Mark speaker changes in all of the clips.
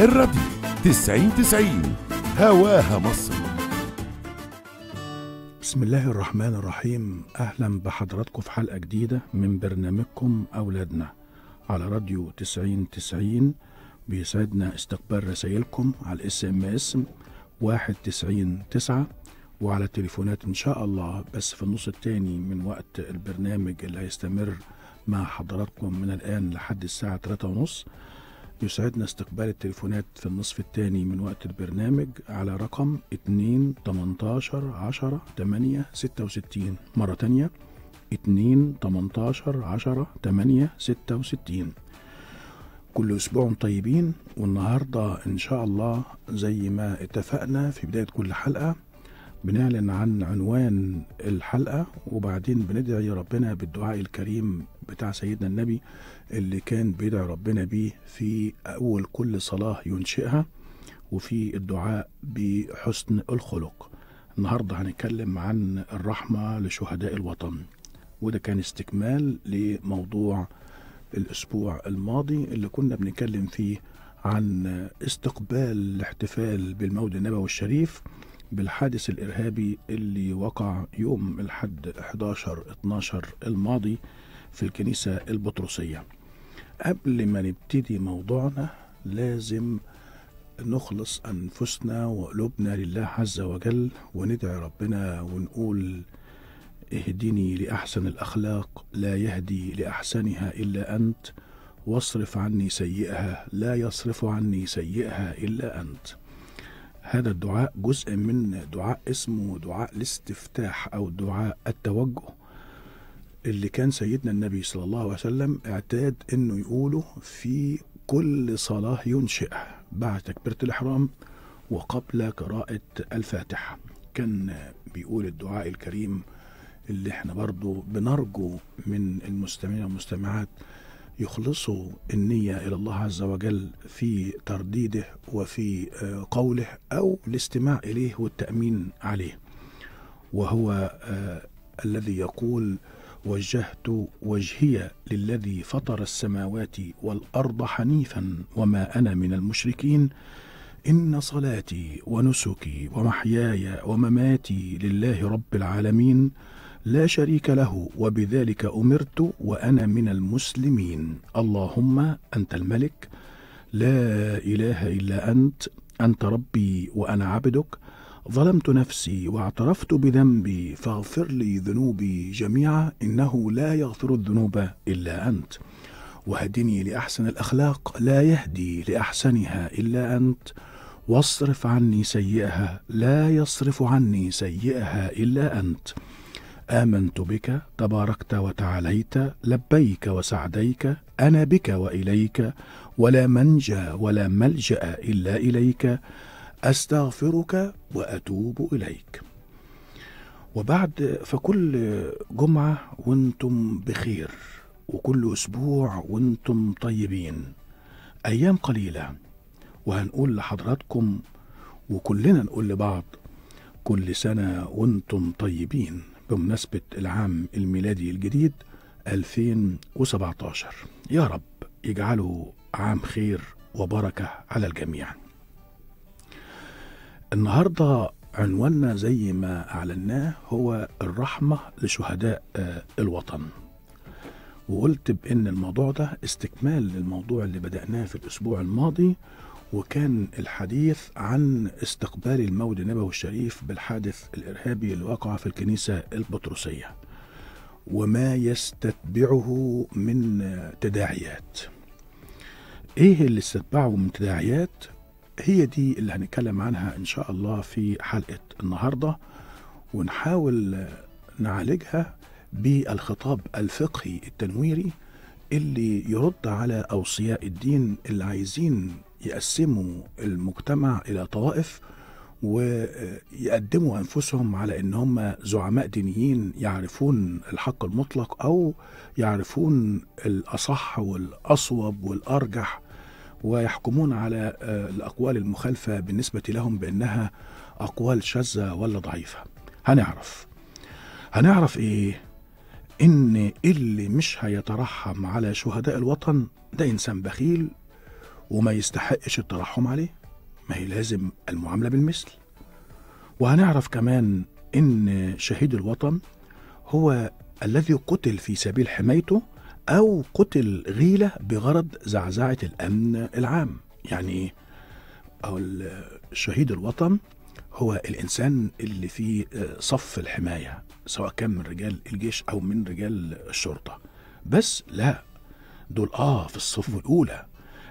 Speaker 1: الراديو 90 90 هواها مصر بسم الله الرحمن الرحيم أهلا بحضراتكم في حلقة جديدة من برنامجكم أولادنا على راديو 90 90 بيسعدنا استقبال رسائلكم على الاس ام اس 1909 وعلى التليفونات ان شاء الله بس في النص الثاني من وقت البرنامج اللي هيستمر مع حضراتكم من الان لحد الساعه ونص يسعدنا استقبال التليفونات في النصف الثاني من وقت البرنامج على رقم 2 18 10 8 66 مرة تانية 2 18 10 8 66 كل أسبوع طيبين والنهاردة إن شاء الله زي ما اتفقنا في بداية كل حلقة بنعلن عن عنوان الحلقة وبعدين بندعي ربنا بالدعاء الكريم بتاع سيدنا النبي اللي كان بيدعي ربنا بيه في أول كل صلاة ينشئها وفي الدعاء بحسن الخلق النهاردة هنتكلم عن الرحمة لشهداء الوطن وده كان استكمال لموضوع الأسبوع الماضي اللي كنا بنتكلم فيه عن استقبال الاحتفال بالمولد النبوي الشريف بالحادث الإرهابي اللي وقع يوم الحد 11-12 الماضي في الكنيسة البطرسية قبل ما نبتدي موضوعنا لازم نخلص أنفسنا وقلوبنا لله عز وجل وندعي ربنا ونقول اهدني لأحسن الأخلاق لا يهدي لأحسنها إلا أنت واصرف عني سيئها لا يصرف عني سيئها إلا أنت هذا الدعاء جزء من دعاء اسمه دعاء الاستفتاح أو دعاء التوجه اللي كان سيدنا النبي صلى الله عليه وسلم اعتاد انه يقوله في كل صلاة ينشئها بعد تكبيرة الإحرام وقبل قراءة الفاتحة كان بيقول الدعاء الكريم اللي احنا برضو بنرجو من المستمعين والمستمعات يخلصوا النية إلى الله عز وجل في ترديده وفي آه، قوله أو الاستماع إليه والتأمين عليه وهو آه، الذي يقول وجهت وجهي للذي فطر السماوات والارض حنيفا وما انا من المشركين ان صلاتي ونسكي ومحياي ومماتي لله رب العالمين لا شريك له وبذلك امرت وانا من المسلمين اللهم انت الملك لا اله الا انت انت ربي وانا عبدك ظلمت نفسي واعترفت بذنبي فاغفر لي ذنوبي جميعا انه لا يغفر الذنوب الا انت وهدني لاحسن الاخلاق لا يهدي لاحسنها الا انت واصرف عني سيئها لا يصرف عني سيئها الا انت امنت بك تباركت وتعاليت لبيك وسعديك انا بك واليك ولا منجى ولا ملجا الا اليك استغفرك واتوب اليك وبعد فكل جمعه وانتم بخير وكل اسبوع وانتم طيبين ايام قليله وهنقول لحضراتكم وكلنا نقول لبعض كل سنه وانتم طيبين بمناسبه العام الميلادي الجديد 2017 يا رب يجعله عام خير وبركه على الجميع النهارده عنواننا زي ما اعلناه هو الرحمه لشهداء آه، الوطن وقلت بان الموضوع ده استكمال للموضوع اللي بداناه في الاسبوع الماضي وكان الحديث عن استقبال المولد النبوي الشريف بالحادث الارهابي اللي وقع في الكنيسه البطرسيه وما يستتبعه من تداعيات ايه اللي استتبعه من تداعيات هي دي اللي هنتكلم عنها ان شاء الله في حلقه النهارده ونحاول نعالجها بالخطاب الفقهي التنويري اللي يرد على اوصياء الدين اللي عايزين يقسموا المجتمع الى طوائف ويقدموا انفسهم على ان هم زعماء دينيين يعرفون الحق المطلق او يعرفون الاصح والاصوب والارجح ويحكمون على آه، الأقوال المخالفة بالنسبة لهم بأنها أقوال شاذة ولا ضعيفة هنعرف هنعرف إيه إن اللي مش هيترحم على شهداء الوطن ده إنسان بخيل وما يستحقش الترحم عليه ما هي لازم المعاملة بالمثل وهنعرف كمان إن شهيد الوطن هو الذي قتل في سبيل حمايته أو قتل غيلة بغرض زعزعة الأمن العام يعني أو الشهيد الوطن هو الإنسان اللي في آه، صف الحماية سواء كان من رجال الجيش أو من رجال الشرطة بس لا دول آه في الصف الأولى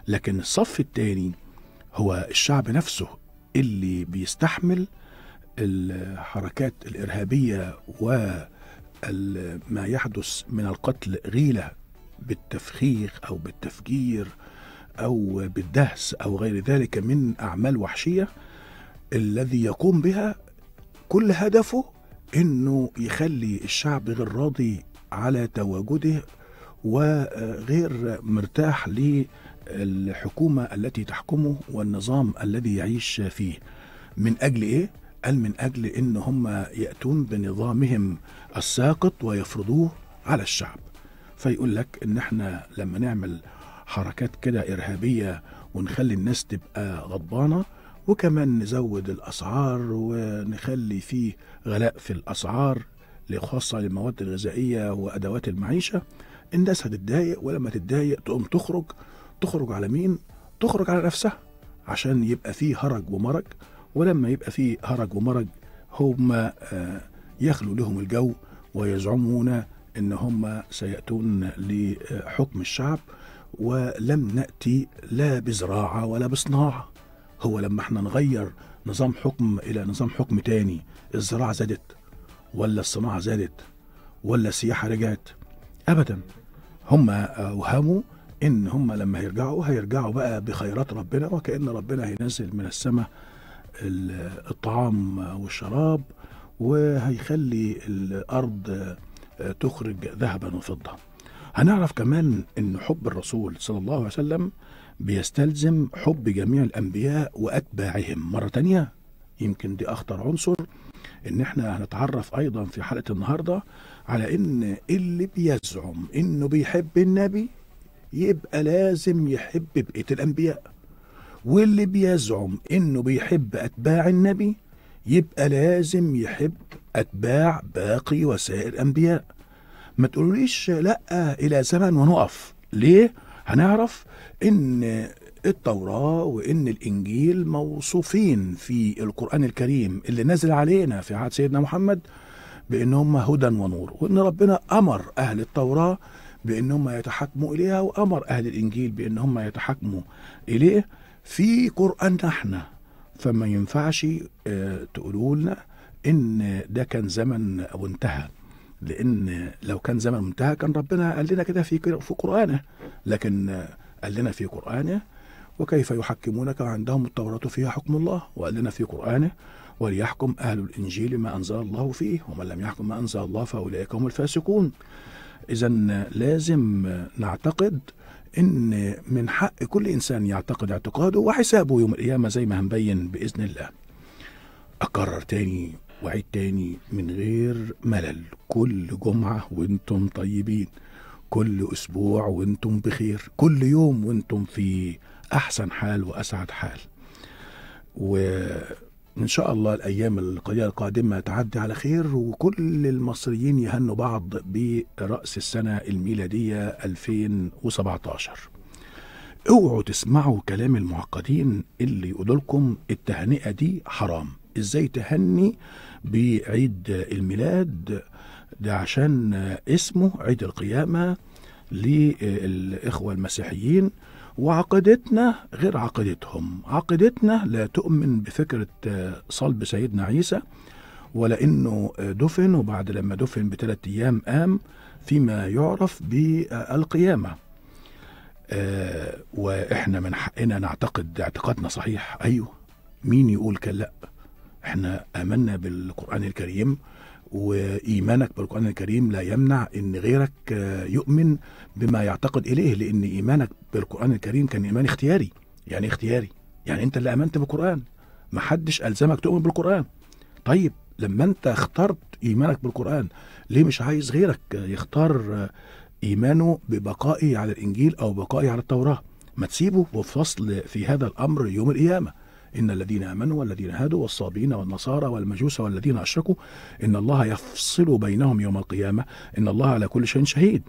Speaker 1: لكن الصف الثاني هو الشعب نفسه اللي بيستحمل الحركات الإرهابية و ما يحدث من القتل غيلة بالتفخيخ أو بالتفجير أو بالدهس أو غير ذلك من أعمال وحشية الذي يقوم بها كل هدفه انه يخلي الشعب غير راضي على تواجده وغير مرتاح للحكومه التي تحكمه والنظام الذي يعيش فيه من اجل ايه قال من أجل إن هم يأتون بنظامهم الساقط ويفرضوه على الشعب فيقول لك إن إحنا لما نعمل حركات كده إرهابية ونخلي الناس تبقى غضبانة وكمان نزود الأسعار ونخلي فيه غلاء في الأسعار خاصة للمواد الغذائية وأدوات المعيشة الناس هتتضايق ولما تتضايق تقوم تخرج تخرج على مين؟ تخرج على نفسها عشان يبقى فيه هرج ومرج ولما يبقى فيه هرج ومرج هم آه، يخلو لهم الجو ويزعمون ان هم سياتون لحكم الشعب ولم ناتي لا بزراعه ولا بصناعه هو لما احنا نغير نظام حكم الى نظام حكم تاني الزراعه زادت ولا الصناعه زادت ولا السياحه رجعت ابدا هم اوهموا آه، ان هم لما هيرجعوا هيرجعوا بقى بخيرات ربنا وكان ربنا هينزل من السماء الطعام والشراب وهيخلي الارض تخرج ذهبا وفضه هنعرف كمان ان حب الرسول صلى الله عليه وسلم بيستلزم حب جميع الانبياء واتباعهم مره تانية يمكن دي اخطر عنصر ان احنا هنتعرف ايضا في حلقه النهارده على ان اللي بيزعم انه بيحب النبي يبقى لازم يحب بقيه الانبياء واللي بيزعم انه بيحب اتباع النبي يبقى لازم يحب اتباع باقي وسائر الانبياء ما تقولوليش لا الى زمن ونقف ليه هنعرف ان التوراة وإن الإنجيل موصوفين في القرآن الكريم اللي نزل علينا في عهد سيدنا محمد بإن هم هدى ونور وإن ربنا أمر أهل التوراة بإن هم يتحكموا إليها وأمر أهل الإنجيل بإن هم يتحكموا إليه في قرآننا احنا فما ينفعش آه، تقولوا لنا ان ده كان زمن او انتهى لان لو كان زمن منتهى كان ربنا قال لنا كده في في قرانه لكن آه، قال لنا في قرانه وكيف يحكمونك وعندهم التوراة فيها حكم الله وقال لنا في قرآنه وليحكم أهل الإنجيل ما أنزل الله فيه ومن لم يحكم ما أنزل الله فأولئك هم الفاسقون إذا آه، لازم نعتقد ان من حق كل انسان يعتقد اعتقاده وحسابه يوم القيامه زي ما هنبين باذن الله اكرر تاني وعيد تاني من غير ملل كل جمعه وانتم طيبين كل اسبوع وانتم بخير كل يوم وانتم في احسن حال واسعد حال و ان شاء الله الايام القادمه تعدي على خير وكل المصريين يهنوا بعض براس السنه الميلاديه 2017 اوعوا تسمعوا كلام المعقدين اللي يقولوا لكم التهنئه دي حرام ازاي تهني بعيد الميلاد ده عشان اسمه عيد القيامه للاخوه المسيحيين وعقيدتنا غير عقيدتهم عقيدتنا لا تؤمن بفكرة آه، صلب سيدنا عيسى ولا انه دفن وبعد لما دفن بثلاث ايام قام فيما يعرف بالقيامه آه، واحنا من حقنا نعتقد اعتقادنا صحيح ايوه مين يقول كان لا احنا امنا بالقران الكريم وإيمانك بالقرآن الكريم لا يمنع إن غيرك يؤمن بما يعتقد إليه لأن إيمانك بالقرآن الكريم كان إيمان اختياري يعني إيه اختياري يعني أنت اللي آمنت بالقرآن محدش ألزمك تؤمن بالقرآن طيب لما أنت اخترت إيمانك بالقرآن ليه مش عايز غيرك يختار إيمانه ببقائه على الإنجيل أو بقائه على التوراة ما تسيبه وفصل في هذا الأمر يوم القيامة إن الذين آمنوا والذين هادوا والصابئين والنصارى والمجوس والذين أشركوا إن الله يفصل بينهم يوم القيامة إن الله على كل شيء شهيد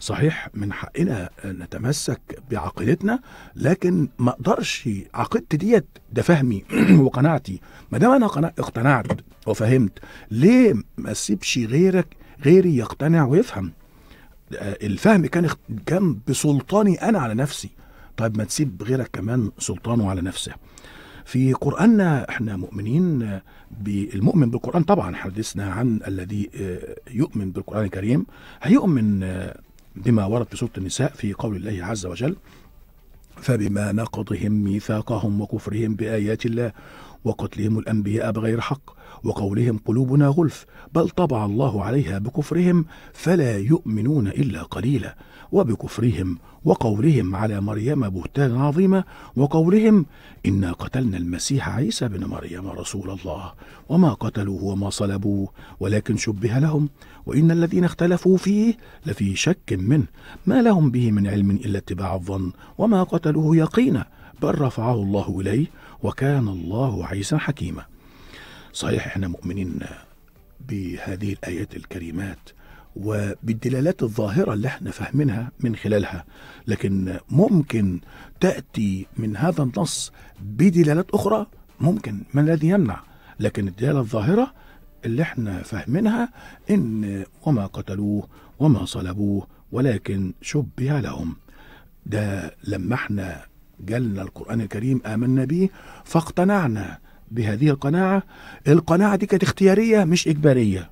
Speaker 1: صحيح من حقنا نتمسك بعقيدتنا لكن ما اقدرش عقيدتي ديت ده فهمي وقناعتي ما دام انا اقتنعت وفهمت ليه ما اسيبش غيرك غيري يقتنع ويفهم آه، الفهم كان كان بسلطاني انا على نفسي طيب ما تسيب غيرك كمان سلطانه على نفسه في قرآننا احنا مؤمنين بالمؤمن بالقرآن طبعا حدثنا عن الذي آه، يؤمن بالقرآن الكريم هيؤمن آه، بما ورد في سورة النساء في قول الله عز وجل فبما نقضهم ميثاقهم وكفرهم بآيات الله وقتلهم الأنبياء بغير حق وقولهم قلوبنا غلف بل طبع الله عليها بكفرهم فلا يؤمنون إلا قليلا وبكفرهم وقولهم على مريم بهتانا عظيما وقولهم إنا قتلنا المسيح عيسى بن مريم رسول الله وما قتلوه وما صلبوه ولكن شبه لهم وإن الذين اختلفوا فيه لفي شك منه ما لهم به من علم إلا اتباع الظن وما قتلوه يقينا بل رفعه الله إليه وكان الله عيسى حكيما صحيح احنا مؤمنين بهذه الآيات الكريمات وبالدلالات الظاهرة اللي احنا فاهمينها من خلالها لكن ممكن تأتي من هذا النص بدلالات أخرى ممكن ما الذي يمنع لكن الدلالة الظاهرة اللي احنا فاهمينها ان وما قتلوه وما صلبوه ولكن شبه لهم ده لما احنا جالنا القرآن الكريم آمنا به فاقتنعنا بهذه القناعة القناعة دي كانت اختيارية مش إجبارية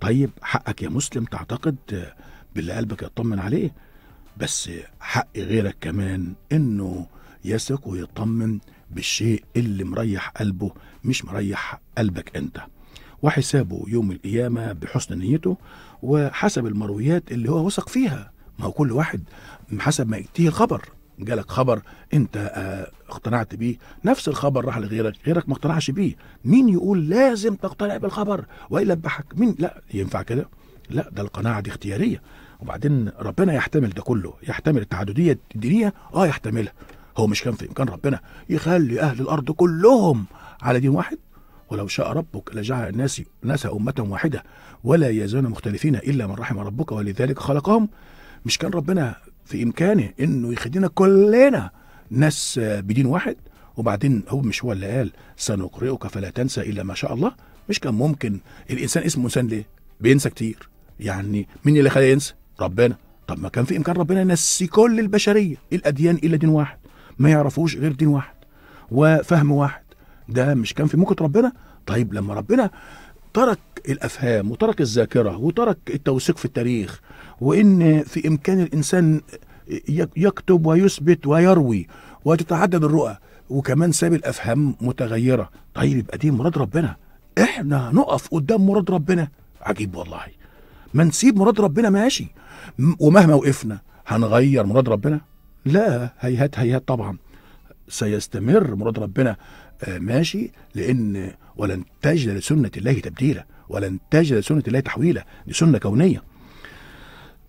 Speaker 1: طيب حقك يا مسلم تعتقد باللي قلبك يطمن عليه بس حق غيرك كمان انه يثق ويطمن بالشيء اللي مريح قلبه مش مريح قلبك انت وحسابه يوم القيامة بحسن نيته وحسب المرويات اللي هو وثق فيها ما هو كل واحد حسب ما يأتيه الخبر جالك خبر انت آه، اقتنعت بيه نفس الخبر راح لغيرك غيرك ما اقتنعش بيه مين يقول لازم تقتنع بالخبر والا بحك مين لا ينفع كده لا ده القناعه دي اختياريه وبعدين ربنا يحتمل ده كله يحتمل التعدديه الدينيه اه يحتملها هو مش كان في امكان ربنا يخلي اهل الارض كلهم على دين واحد ولو شاء ربك لجعل الناس ناس أمة واحدة ولا يزالون مختلفين إلا من رحم ربك ولذلك خلقهم مش كان ربنا في إمكانه إنه يخلينا كلنا ناس بدين واحد وبعدين هو مش هو اللي قال سنقرئك فلا تنسى إلا ما شاء الله مش كان ممكن الإنسان اسمه إنسان ليه؟ بينسى كتير يعني مين اللي خلاه ينسى؟ ربنا طب ما كان في إمكان ربنا ينسي كل البشرية الأديان إلا دين واحد ما يعرفوش غير دين واحد وفهم واحد ده مش كان في ممكن ربنا؟ طيب لما ربنا ترك الافهام وترك الذاكره وترك التوثيق في التاريخ وان في امكان الانسان يكتب ويثبت ويروي وتتعدد الرؤى وكمان ساب الافهام متغيره طيب يبقى دي مراد ربنا احنا نقف قدام مراد ربنا عجيب والله ما نسيب مراد ربنا ماشي ومهما وقفنا هنغير مراد ربنا لا هيهات هيهات طبعا سيستمر مراد ربنا آه، ماشي لان ولن تجد لسنة الله تبديلا ولن تجد لسنة الله تحويلا دي سنة كونية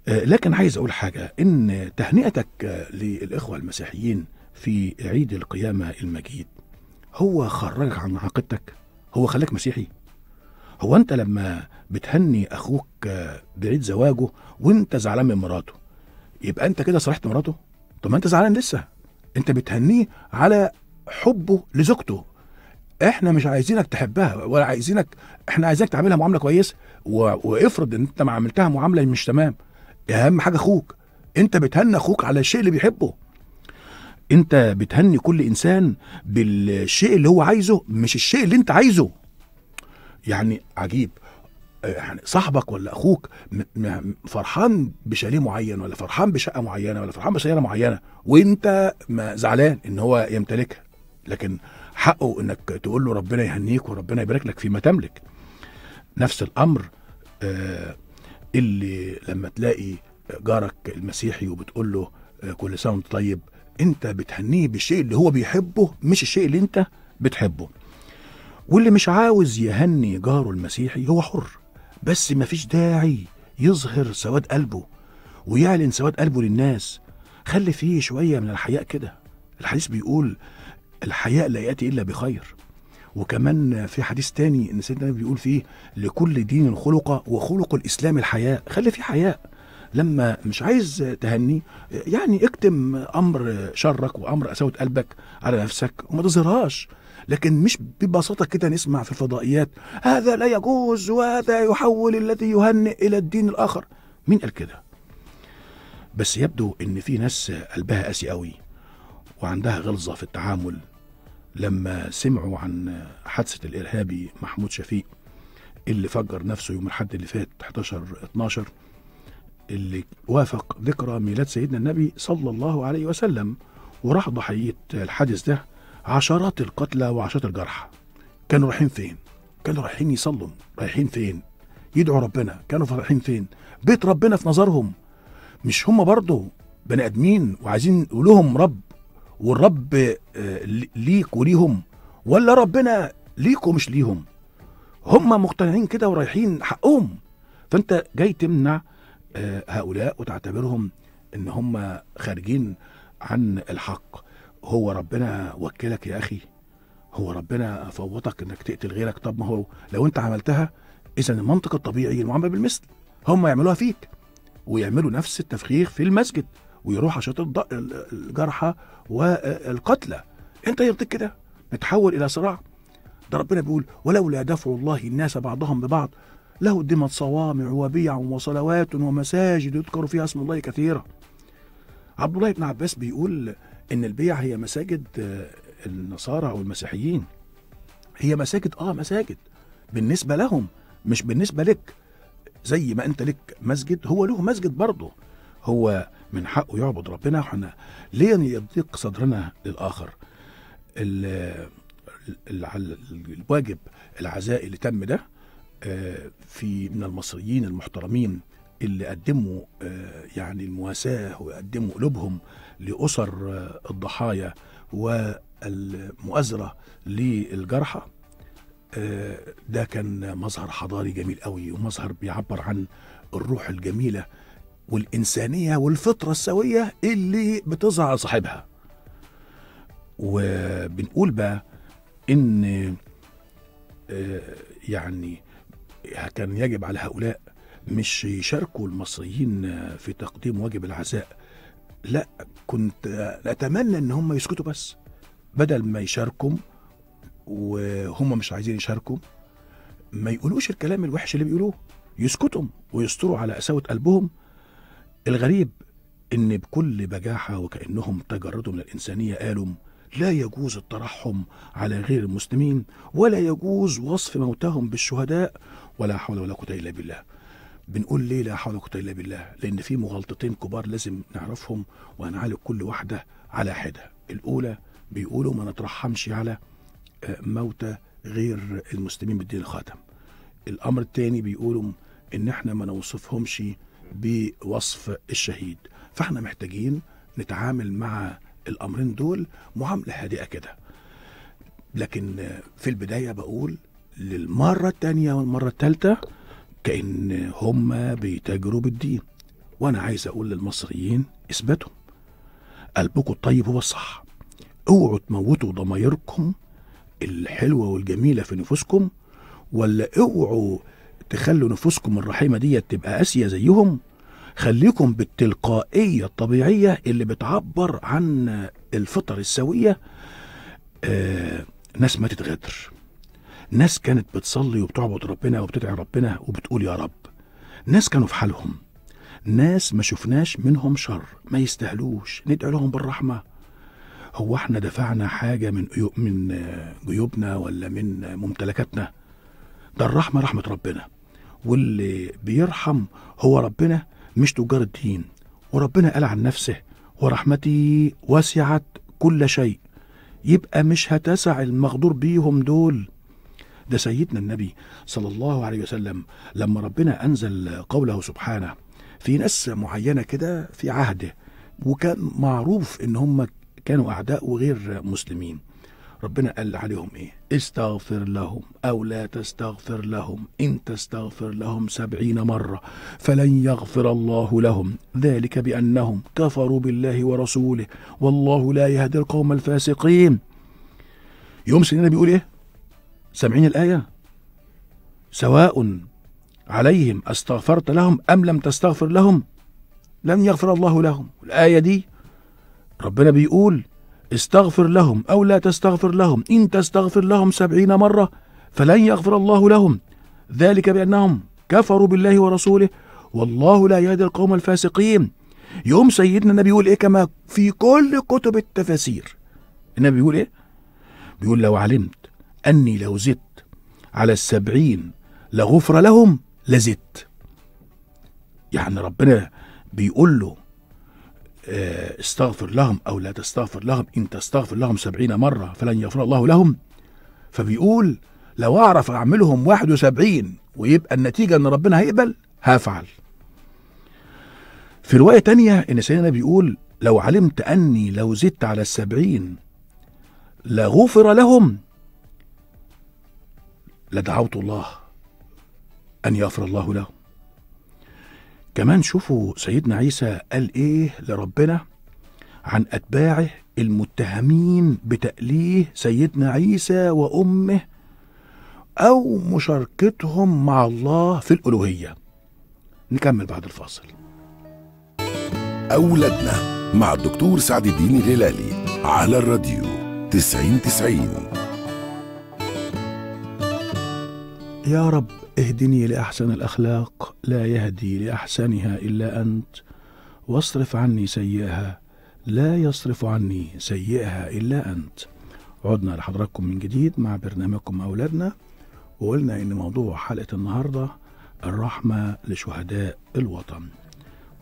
Speaker 1: آه، لكن عايز أقول حاجة إن تهنئتك آه، للإخوة المسيحيين في عيد القيامة المجيد هو خرجك عن عقيدتك هو خلاك مسيحي هو أنت لما بتهني أخوك آه، بعيد زواجه وأنت زعلان من مراته يبقى أنت كده صالحت مراته طب ما أنت زعلان لسه أنت بتهنيه على حبه لزوجته احنا مش عايزينك تحبها ولا عايزينك احنا عايزينك تعملها معامله كويسه و... وافرض ان انت ما عملتها معامله مش تمام اهم حاجه اخوك انت بتهنى اخوك على الشيء اللي بيحبه انت بتهني كل انسان بالشيء اللي هو عايزه مش الشيء اللي انت عايزه يعني عجيب يعني صاحبك ولا اخوك فرحان بشاليه معين ولا فرحان بشقه معينه ولا فرحان بسياره معينه وانت زعلان ان هو يمتلكها لكن حقه انك تقول له ربنا يهنيك وربنا يبارك لك فيما تملك نفس الامر آه، اللي لما تلاقي جارك المسيحي وبتقول له آه، كل سنه وانت طيب انت بتهنيه بالشيء اللي هو بيحبه مش الشيء اللي انت بتحبه واللي مش عاوز يهني جاره المسيحي هو حر بس ما فيش داعي يظهر سواد قلبه ويعلن سواد قلبه للناس خلي فيه شوية من الحياء كده الحديث بيقول الحياء لا يأتي إلا بخير وكمان في حديث تاني ان سيدنا النبي بيقول فيه لكل دين خلقه وخلق الاسلام الحياء خلي في حياء لما مش عايز تهني يعني اكتم امر شرك وامر قساوه قلبك على نفسك وما تظهرهاش لكن مش ببساطه كده نسمع في الفضائيات هذا لا يجوز وهذا يحول الذي يهنئ الى الدين الاخر مين قال كده بس يبدو ان في ناس قلبها قاسي قوي وعندها غلظة في التعامل لما سمعوا عن حادثة الإرهابي محمود شفيق اللي فجر نفسه يوم الحد اللي فات 11 12 اللي وافق ذكرى ميلاد سيدنا النبي صلى الله عليه وسلم وراح ضحية الحادث ده عشرات القتلى وعشرات الجرحى كانوا رايحين فين؟ كانوا رايحين يصلوا رايحين فين؟ يدعوا ربنا كانوا رايحين فين؟ بيت ربنا في نظرهم مش هم برضه بني ادمين وعايزين ولهم رب والرب آه، ليك وليهم ولا ربنا ليك ومش ليهم هم مقتنعين كده ورايحين حقهم فانت جاي تمنع آه، هؤلاء وتعتبرهم ان هم خارجين عن الحق هو ربنا وكلك يا اخي هو ربنا فوتك انك تقتل غيرك طب ما هو لو انت عملتها اذا المنطق الطبيعي المعامله بالمثل هم يعملوها فيك ويعملوا نفس التفخيخ في المسجد ويروح عشان ترضى الجرحى والقتلى انت يرضيك كده نتحول الى صراع ده ربنا بيقول ولولا دفع الله الناس بعضهم ببعض لهدمت صوامع وبيع وصلوات ومساجد يذكر فيها اسم الله كثيرا عبد الله بن عباس بيقول ان البيع هي مساجد آه، النصارى او المسيحيين هي مساجد اه مساجد بالنسبه لهم مش بالنسبه لك زي ما انت لك مسجد هو له مسجد برضه هو من حقه يعبد ربنا احنا ليه يضيق صدرنا للاخر الواجب العزاء اللي تم ده آه، في من المصريين المحترمين اللي قدموا آه، يعني المواساة وقدموا قلوبهم لأسر آه، الضحايا والمؤازرة للجرحى ده كان مظهر حضاري جميل قوي ومظهر بيعبر عن الروح الجميلة والإنسانية والفطرة السوية اللي بتظهر على صاحبها وبنقول بقى إن آه، يعني كان يجب على هؤلاء مش يشاركوا المصريين في تقديم واجب العزاء لا كنت اتمنى ان هم يسكتوا بس بدل ما يشاركوا وهم مش عايزين يشاركوا ما يقولوش الكلام الوحش اللي بيقولوه يسكتوا ويستروا على قساوه قلبهم الغريب إن بكل بجاحة وكأنهم تجردوا من الإنسانية قالوا لا يجوز الترحم على غير المسلمين ولا يجوز وصف موتهم بالشهداء ولا حول ولا قوة إلا بالله بنقول ليه لا حول ولا قوة إلا بالله لأن في مغالطتين كبار لازم نعرفهم وهنعالج كل واحدة على حدة الأولى بيقولوا ما نترحمش على آه، موتى غير المسلمين بالدين الخاتم الأمر الثاني بيقولوا إن إحنا ما نوصفهمش بوصف الشهيد فاحنا محتاجين نتعامل مع الامرين دول معامله هادئه كده لكن في البدايه بقول للمره الثانيه والمره الثالثه كان هم بيتاجروا بالدين وانا عايز اقول للمصريين اثبتوا قلبكم الطيب هو الصح اوعوا تموتوا ضمايركم الحلوه والجميله في نفوسكم ولا اوعوا تخلوا نفوسكم الرحيمة دي تبقى قاسية زيهم خليكم بالتلقائية الطبيعية اللي بتعبر عن الفطر السوية آه ناس ماتت غدر ناس كانت بتصلي وبتعبد ربنا وبتدعي ربنا وبتقول يا رب ناس كانوا في حالهم ناس ما شفناش منهم شر ما يستاهلوش ندعي لهم بالرحمه هو احنا دفعنا حاجه من من جيوبنا ولا من ممتلكاتنا ده الرحمه رحمه ربنا واللي بيرحم هو ربنا مش تجار الدين وربنا قال عن نفسه ورحمتي وسعت كل شيء يبقى مش هتسع المغدور بيهم دول ده سيدنا النبي صلى الله عليه وسلم لما ربنا أنزل قوله سبحانه في ناس معينة كده في عهده وكان معروف إن هم كانوا أعداء وغير مسلمين ربنا قال عليهم ايه استغفر لهم او لا تستغفر لهم ان تستغفر لهم سبعين مره فلن يغفر الله لهم ذلك بانهم كفروا بالله ورسوله والله لا يهدي القوم الفاسقين يوم سنين بيقول ايه سامعين الايه سواء عليهم استغفرت لهم ام لم تستغفر لهم لن يغفر الله لهم الايه دي ربنا بيقول استغفر لهم أو لا تستغفر لهم إن تستغفر لهم سبعين مرة فلن يغفر الله لهم ذلك بأنهم كفروا بالله ورسوله والله لا يهدي القوم الفاسقين يوم سيدنا النبي يقول إيه كما في كل كتب التفاسير النبي بيقول إيه بيقول لو علمت أني لو زدت على السبعين لغفر لهم لزدت يعني ربنا بيقول له آه، استغفر لهم أو لا تستغفر لهم إن تستغفر لهم سبعين مرة فلن يغفر الله لهم فبيقول لو أعرف أعملهم واحد وسبعين ويبقى النتيجة أن ربنا هيقبل هفعل في رواية تانية إن سيدنا بيقول لو علمت أني لو زدت على السبعين لغفر لهم لدعوت الله أن يغفر الله لهم كمان شوفوا سيدنا عيسى قال ايه لربنا عن اتباعه المتهمين بتأليه سيدنا عيسى وامه او مشاركتهم مع الله في الالوهيه نكمل بعد الفاصل اولادنا مع الدكتور سعد الدين الهلالي على الراديو 90 90 يا رب اهدني لأحسن الأخلاق لا يهدي لأحسنها إلا أنت واصرف عني سيئها لا يصرف عني سيئها إلا أنت عدنا لحضراتكم من جديد مع برنامجكم أولادنا وقلنا إن موضوع حلقة النهاردة الرحمة لشهداء الوطن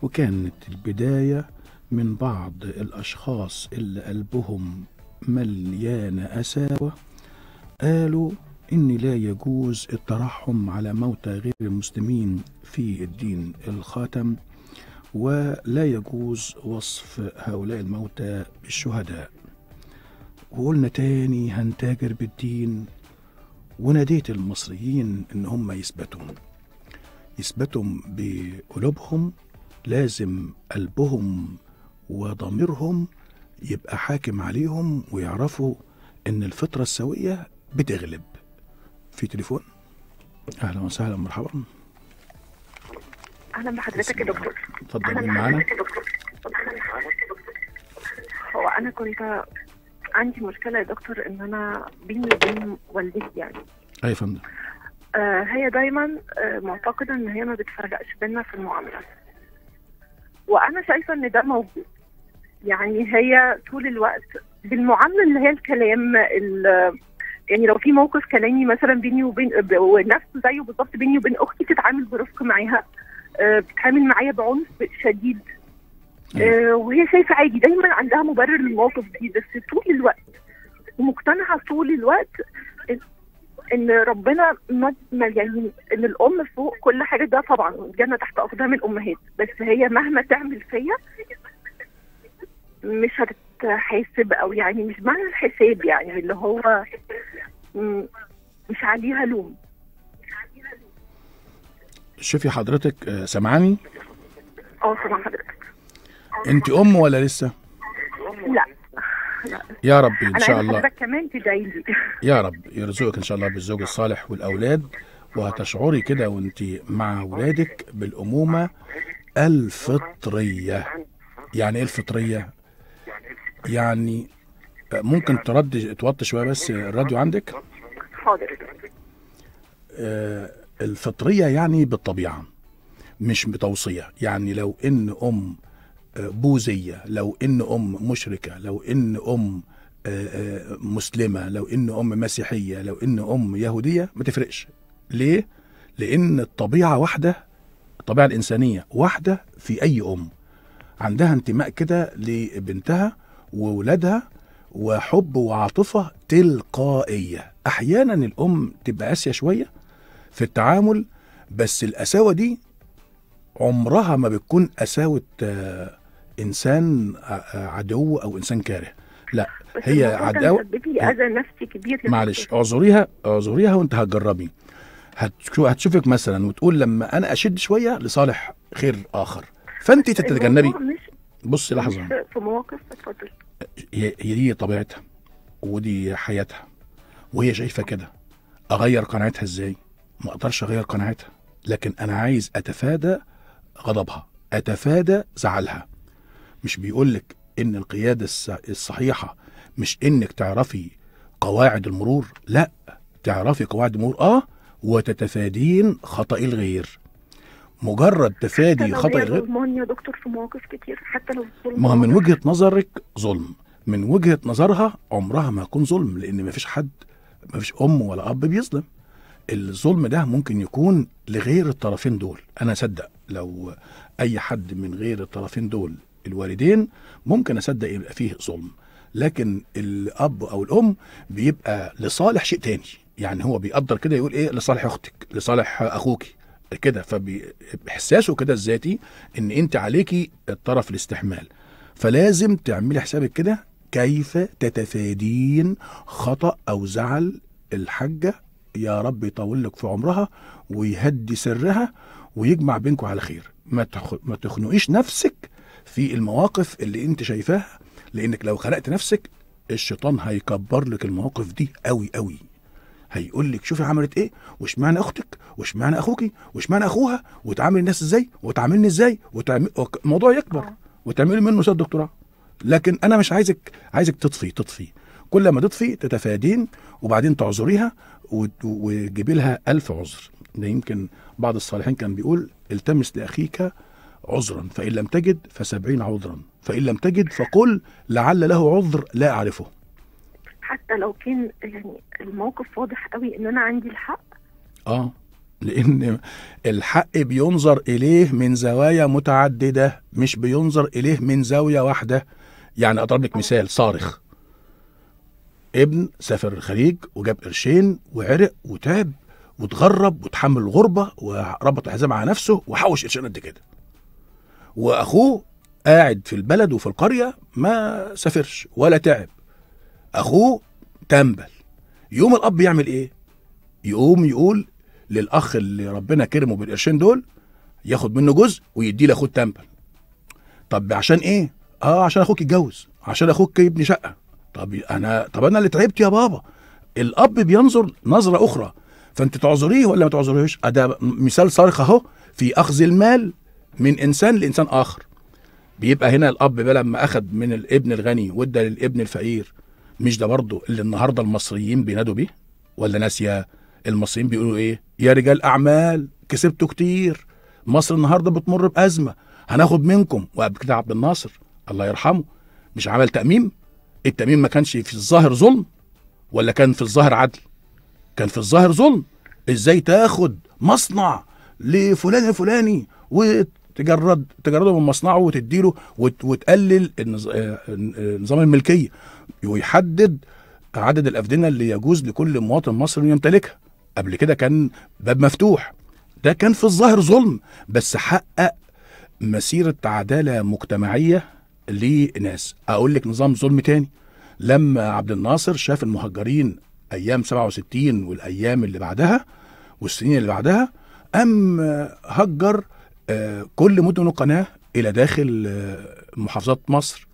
Speaker 1: وكانت البداية من بعض الأشخاص اللي قلبهم مليان أساوة قالوا إن لا يجوز الترحم على موتى غير المسلمين في الدين الخاتم ولا يجوز وصف هؤلاء الموتى بالشهداء وقلنا تاني هنتاجر بالدين وناديت المصريين إن هم يثبتوا يثبتوا بقلوبهم لازم قلبهم وضميرهم يبقى حاكم عليهم ويعرفوا إن الفطرة السوية بتغلب في تليفون اهلا وسهلا مرحبا
Speaker 2: اهلا بحضرتك يا دكتور
Speaker 1: اتفضل مين معانا
Speaker 2: هو انا كنت عندي مشكله يا دكتور ان انا بيني وبين والدتي يعني اي أيوة، فندم آه هي دايما آه معتقده ان هي ما بتفرقش بينا في المعامله وانا شايفه ان ده موجود يعني هي طول الوقت بالمعامله اللي هي الكلام يعني لو في موقف كلامي مثلا بيني وبين ونفسه زيه بالظبط بيني وبين اختي تتعامل برفق معاها أه بتتعامل معايا بعنف شديد أه أيوة. وهي شايفه عادي دايما عندها مبرر للموقف دي بس طول الوقت ومقتنعه طول الوقت ان ربنا ما يعني ان الام فوق كل حاجه ده طبعا الجنه تحت اقدام الامهات بس هي مهما تعمل فيا مش هتت حاسب او يعني مش معنى الحساب يعني اللي هو مش عليها لوم
Speaker 1: شوفي حضرتك آه، سامعاني؟
Speaker 2: اه سامع حضرتك
Speaker 1: انت ام ولا لسه؟
Speaker 2: لا لا.
Speaker 1: يا رب ان شاء الله حضرتك
Speaker 2: كمان تدعي لي
Speaker 1: يا رب يرزقك ان شاء الله بالزوج الصالح والاولاد وهتشعري كده وانت مع اولادك بالامومه الفطريه يعني ايه الفطريه يعني آه، ممكن تردي توطي شويه بس آه، الراديو عندك حاضر آه الفطريه يعني بالطبيعه مش بتوصيه يعني لو ان ام آه، بوذيه لو ان ام مشركه لو ان ام مسلمه لو ان ام مسيحيه لو ان ام يهوديه ما تفرقش ليه لان الطبيعه واحده الطبيعه الانسانيه واحده في اي ام عندها انتماء كده لبنتها وولادها وحب وعاطفة تلقائية أحيانا الأم تبقى قاسية شوية في التعامل بس القساوة دي عمرها ما بتكون قساوة آه، إنسان آه، آه، عدو أو إنسان كاره لا هي عداوة
Speaker 2: أذى نفسي
Speaker 1: كبير معلش اعذريها اعذريها وأنت هتجربي هتشوفك مثلا وتقول لما أنا أشد شوية لصالح خير آخر فأنت تتجنبي بصي لحظة
Speaker 2: في مواقف اتفضل
Speaker 1: هي دي طبيعتها ودي حياتها وهي شايفه كده اغير قناعتها ازاي ما اقدرش اغير قناعتها لكن انا عايز اتفادى غضبها اتفادى زعلها مش بيقولك ان القياده الصحيحه مش انك تعرفي قواعد المرور لا تعرفي قواعد المرور اه وتتفادين خطأ الغير مجرد تفادي خطأ غير
Speaker 2: يا دكتور في مواقف كتير حتى لو الظلم ما
Speaker 1: من وجهة نظرك ظلم من وجهة نظرها عمرها ما يكون ظلم لأن ما فيش حد ما فيش أم ولا أب بيظلم الظلم ده ممكن يكون لغير الطرفين دول أنا أصدق لو أي حد من غير الطرفين دول الوالدين ممكن أصدق يبقى فيه ظلم لكن الأب أو الأم بيبقى لصالح شيء تاني يعني هو بيقدر كده يقول ايه لصالح اختك لصالح اخوك كده فباحساسه كده الذاتي ان انت عليكي الطرف الاستحمال فلازم تعملي حسابك كده كيف تتفادين خطا او زعل الحاجه يا رب يطول لك في عمرها ويهدي سرها ويجمع بينكم على خير ما ما تخنقيش نفسك في المواقف اللي انت شايفاها لانك لو خلقت نفسك الشيطان هيكبر لك المواقف دي قوي قوي هيقول لك شوفي عملت ايه واشمعنى اختك واشمعنى اخوكي واشمعنى اخوها وتعامل الناس ازاي وتعاملني ازاي الموضوع يكبر آه. وتعملي منه سير دكتوراه لكن انا مش عايزك عايزك تطفي تطفي كل ما تطفي تتفادين وبعدين تعذريها وتجيبي لها ألف عذر ده يمكن بعض الصالحين كان بيقول التمس لأخيك عذرا فإن لم تجد فسبعين عذرا فإن لم تجد فقل لعل له عذر لا أعرفه
Speaker 2: حتى لو كان يعني الموقف واضح قوي ان انا عندي الحق
Speaker 1: اه لان الحق بينظر اليه من زوايا متعدده مش بينظر اليه من زاويه واحده يعني اضرب لك مثال صارخ ابن سافر الخليج وجاب قرشين وعرق وتعب وتغرب وتحمل الغربه وربط الحزام على نفسه وحوش قرشين قد كده واخوه قاعد في البلد وفي القريه ما سافرش ولا تعب اخوه تنبل يقوم الاب يعمل ايه يقوم يقول للاخ اللي ربنا كرمه بالقرشين دول ياخد منه جزء ويديه لاخوه التنبل طب عشان ايه اه عشان اخوك يتجوز عشان اخوك يبني شقه طب انا طب انا اللي تعبت يا بابا الاب بينظر نظره اخرى فانت تعذريه ولا ما تعذريهوش ده مثال صارخ اهو في اخذ المال من انسان لانسان اخر بيبقى هنا الاب بقى لما اخذ من الابن الغني وادى للابن الفقير مش ده برضه اللي النهارده المصريين بينادوا بيه ولا ناسيه المصريين بيقولوا ايه يا رجال اعمال كسبتوا كتير مصر النهارده بتمر بازمه هناخد منكم وقبل كده عبد الناصر الله يرحمه مش عمل تاميم التاميم ما كانش في الظاهر ظلم ولا كان في الظاهر عدل كان في الظاهر ظلم ازاي تاخد مصنع لفلان الفلاني وتجرد تجرده من مصنعه وتديله وتقلل آه، آه، نظام الملكيه ويحدد عدد الافدنه اللي يجوز لكل مواطن مصري أن يمتلكها قبل كده كان باب مفتوح ده كان في الظاهر ظلم بس حقق مسيره عداله مجتمعيه لناس اقول لك نظام ظلم تاني لما عبد الناصر شاف المهجرين ايام 67 والايام اللي بعدها والسنين اللي بعدها قام هجر آه، كل مدن القناه الى داخل آه، محافظات مصر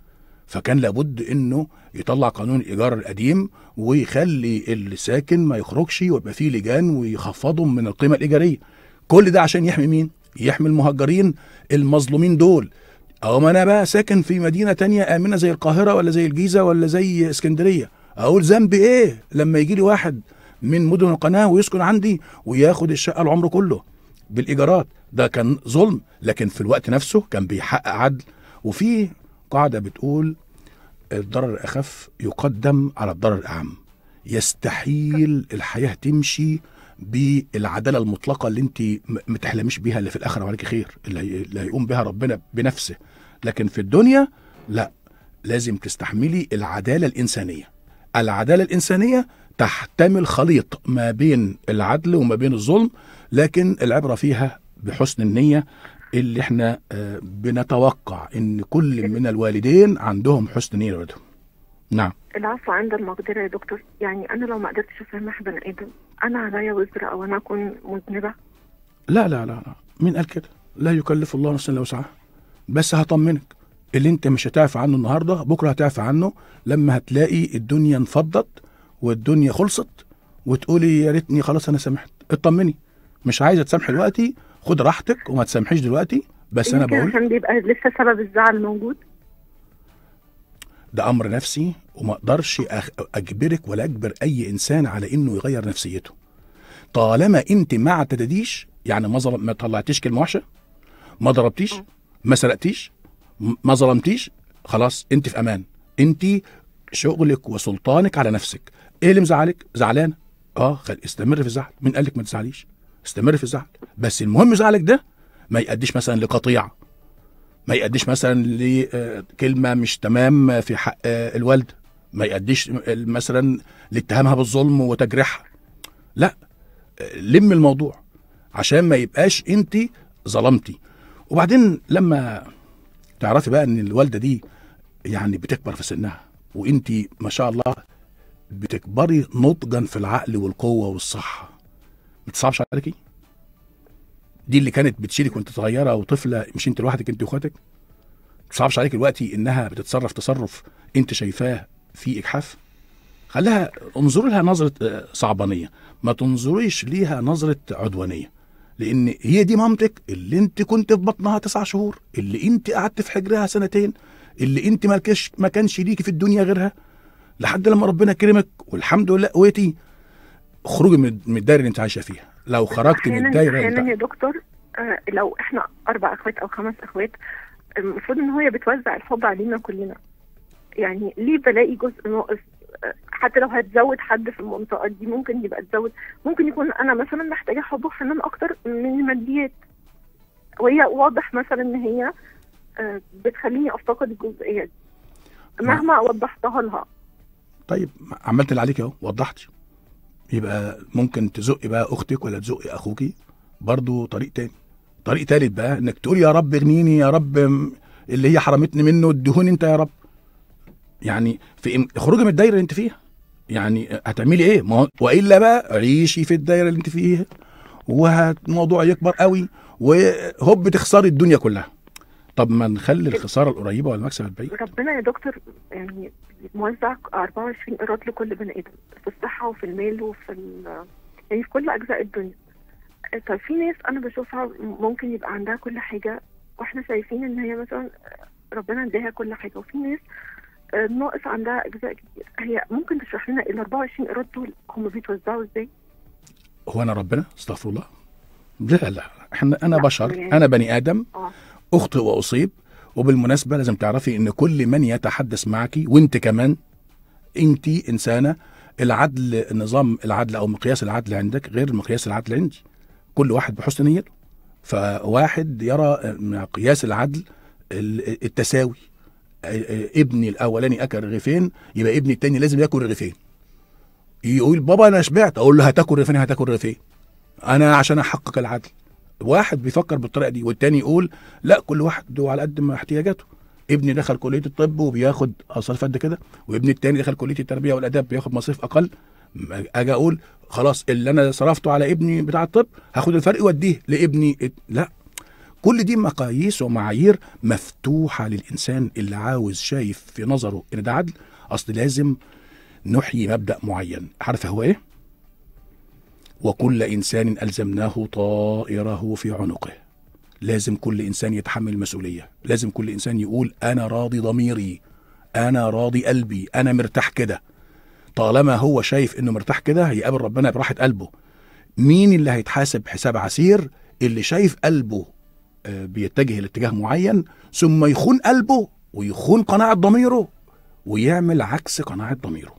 Speaker 1: فكان لابد انه يطلع قانون الايجار القديم ويخلي الساكن ما يخرجش ويبقى فيه لجان ويخفضهم من القيمه الايجاريه كل ده عشان يحمي مين يحمي المهجرين المظلومين دول او ما انا بقى ساكن في مدينه تانية امنه زي القاهره ولا زي الجيزه ولا زي اسكندريه اقول ذنب ايه لما يجي لي واحد من مدن القناه ويسكن عندي وياخد الشقه العمر كله بالايجارات ده كان ظلم لكن في الوقت نفسه كان بيحقق عدل وفي قاعده بتقول الضرر الأخف يقدم على الضرر الأعم يستحيل الحياة تمشي بالعداله المطلقه اللي انت ما تحلميش بيها اللي في الاخره وعليك خير اللي هيقوم بها ربنا بنفسه لكن في الدنيا لا لازم تستحملي العداله الانسانيه العداله الانسانيه تحتمل خليط ما بين العدل وما بين الظلم لكن العبره فيها بحسن النيه اللي احنا آه، بنتوقع ان كل من الوالدين عندهم حسن نيه لولادهم نعم
Speaker 2: العفو عند المقدرة يا دكتور يعني أنا لو ما قدرتش أسامح بني آدم أنا عليا وزر أو أنا أكون مذنبة
Speaker 1: لا لا لا لا مين قال كده لا يكلف الله نفسا الا وسعها بس هطمنك اللي انت مش هتعفى عنه النهارده بكره هتعفى عنه لما هتلاقي الدنيا انفضت والدنيا خلصت وتقولي يا ريتني خلاص انا سامحت اطمني مش عايزه تسامحي دلوقتي خد راحتك وما تسامحيش دلوقتي بس انا بقول
Speaker 2: عشان بيبقى لسه سبب الزعل موجود
Speaker 1: ده امر نفسي وما اقدرش اجبرك ولا اجبر اي انسان على انه يغير نفسيته طالما انت ما اعتدتيش يعني ما ظلم ما طلعتيش كلمه وحشه ما ضربتيش اه. ما سرقتيش ما ظلمتيش خلاص انت في امان انت شغلك وسلطانك على نفسك ايه اللي مزعلك زعلان اه استمر في الزعل مين قالك ما تزعليش استمر في زعلك بس المهم زعلك ده ما يأديش مثلا لقطيع ما يأديش مثلا لكلمة آه، مش تمام في حق آه، الوالدة ما يأديش مثلا لاتهامها بالظلم وتجريحها لا لم الموضوع عشان ما يبقاش انت ظلمتي وبعدين لما تعرفي بقى ان الوالده دي يعني بتكبر في سنها وانت ما شاء الله بتكبري نضجا في العقل والقوه والصحه ما تصعبش عليكي دي اللي كانت بتشيلك وانت صغيره وطفله مش انت لوحدك انت واخواتك ما تصعبش عليك دلوقتي انها بتتصرف تصرف انت شايفاه في اجحاف خليها انظروا لها نظره آه، صعبانيه ما تنظريش ليها نظره عدوانيه لان هي دي مامتك اللي انت كنت في بطنها تسع شهور اللي انت قعدت في حجرها سنتين اللي انت ما كانش ليكي في الدنيا غيرها لحد لما ربنا كرمك والحمد لله قويتي خروجي من الدايره اللي انت عايشه فيها لو خرجت من الدايره احيانا
Speaker 2: يا دكتور آه، لو احنا اربع اخوات او خمس اخوات المفروض ان هي بتوزع الحب علينا كلنا يعني ليه بلاقي جزء ناقص آه، حتى لو هتزود حد في المنطقه دي ممكن يبقى تزود ممكن يكون انا مثلا محتاجه حب وحنان اكتر من الماديات وهي واضح مثلا ان هي آه، بتخليني افتقد الجزئيه دي نعم. مهما وضحتها لها
Speaker 1: طيب عملت اللي عليك اهو وضحتي يبقى ممكن تزقي بقى اختك ولا تزقي اخوك برضه طريق تاني طريق تالت بقى انك تقول يا رب اغنيني يا رب اللي هي حرمتني منه اديهوني انت يا رب يعني في اخرجي من الدايره اللي انت فيها يعني هتعملي ايه ما والا بقى عيشي في الدايره اللي انت فيها وهالموضوع يكبر قوي وهوب تخسري الدنيا كلها طب ما نخلي الخساره القريبه والمكسب البعيد
Speaker 2: ربنا يا دكتور يعني موزع 24 ايراد لكل بني ادم في الصحه وفي المال وفي يعني في كل اجزاء الدنيا طب في ناس انا بشوفها ممكن يبقى عندها كل حاجه واحنا شايفين ان هي مثلا ربنا اداها كل حاجه وفي ناس آه، ناقص عندها اجزاء كتير هي ممكن تشرح لنا ال 24 ايراد دول هم بيتوزعوا ازاي؟
Speaker 1: هو انا ربنا استغفر الله لا لا احنا انا لا بشر يعني. انا بني ادم آه. اخطئ واصيب وبالمناسبه لازم تعرفي ان كل من يتحدث معك وانت كمان انت انسانه العدل نظام العدل او مقياس العدل عندك غير مقياس العدل عندي كل واحد بحسن نيته فواحد يرى مقياس العدل التساوي ابني الاولاني اكل رغيفين يبقى ابني التاني لازم ياكل رغيفين يقول بابا انا شبعت اقول له هتاكل رغيفين هتاكل رغيفين انا عشان احقق العدل واحد بيفكر بالطريقه دي والتاني يقول لا كل واحد هو على قد ما احتياجاته ابني دخل كليه الطب وبياخد مصاريف قد كده وابني التاني دخل كليه التربيه والاداب بياخد مصاريف اقل اجي اقول خلاص اللي انا صرفته على ابني بتاع الطب هاخد الفرق واديه لابني لا كل دي مقاييس ومعايير مفتوحه للانسان اللي عاوز شايف في نظره ان ده عدل اصل لازم نحيي مبدا معين عارفه هو ايه وكل انسان الزمناه طائره في عنقه لازم كل انسان يتحمل مسؤوليه لازم كل انسان يقول انا راضي ضميري انا راضي قلبي انا مرتاح كده طالما هو شايف انه مرتاح كده هيقابل ربنا براحه قلبه مين اللي هيتحاسب حساب عسير اللي شايف قلبه آه، بيتجه لاتجاه معين ثم يخون قلبه ويخون قناعه ضميره ويعمل عكس قناعه ضميره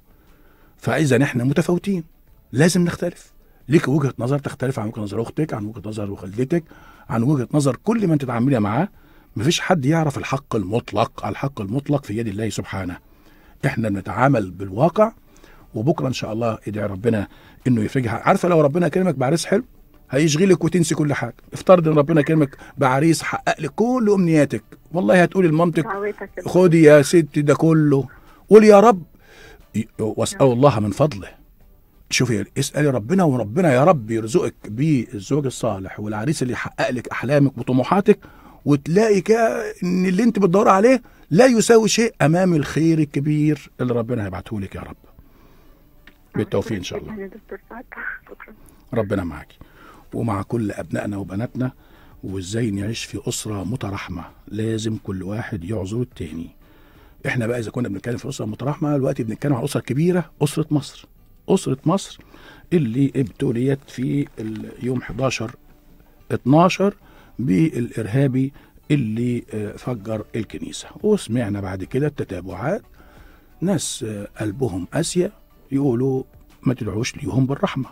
Speaker 1: فاذا احنا متفاوتين لازم نختلف ليك وجهه نظر تختلف عن وجهه نظر اختك عن وجهه نظر والدتك عن وجهه نظر كل من تتعاملي معاه مفيش حد يعرف الحق المطلق الحق المطلق في يد الله سبحانه احنا بنتعامل بالواقع وبكره ان شاء الله ادعي ربنا انه يفرجها عارفه لو ربنا كرمك بعريس حلو هيشغلك وتنسي كل حاجه افترض ان ربنا كرمك بعريس حقق لك كل امنياتك والله هتقولي لمامتك خدي يا ستي ده كله قول يا رب واسال الله من فضله شوفي اسالي ربنا وربنا يا رب يرزقك بالزوج الصالح والعريس اللي يحقق لك احلامك وطموحاتك وتلاقي كده ان اللي انت بتدور عليه لا يساوي شيء امام الخير الكبير اللي ربنا هيبعته لك يا رب بالتوفيق ان شاء الله ربنا معاكي ومع كل ابنائنا وبناتنا وازاي نعيش في اسره مترحمه لازم كل واحد يعذر التاني احنا بقى اذا كنا بنتكلم في اسره مترحمه دلوقتي بنتكلم على اسره كبيره اسره مصر أسرة مصر اللي ابتليت في يوم 11 12 بالإرهابي اللي آه، فجر الكنيسة وسمعنا بعد كده التتابعات ناس آه، قلبهم اسيا يقولوا ما تدعوش ليهم بالرحمة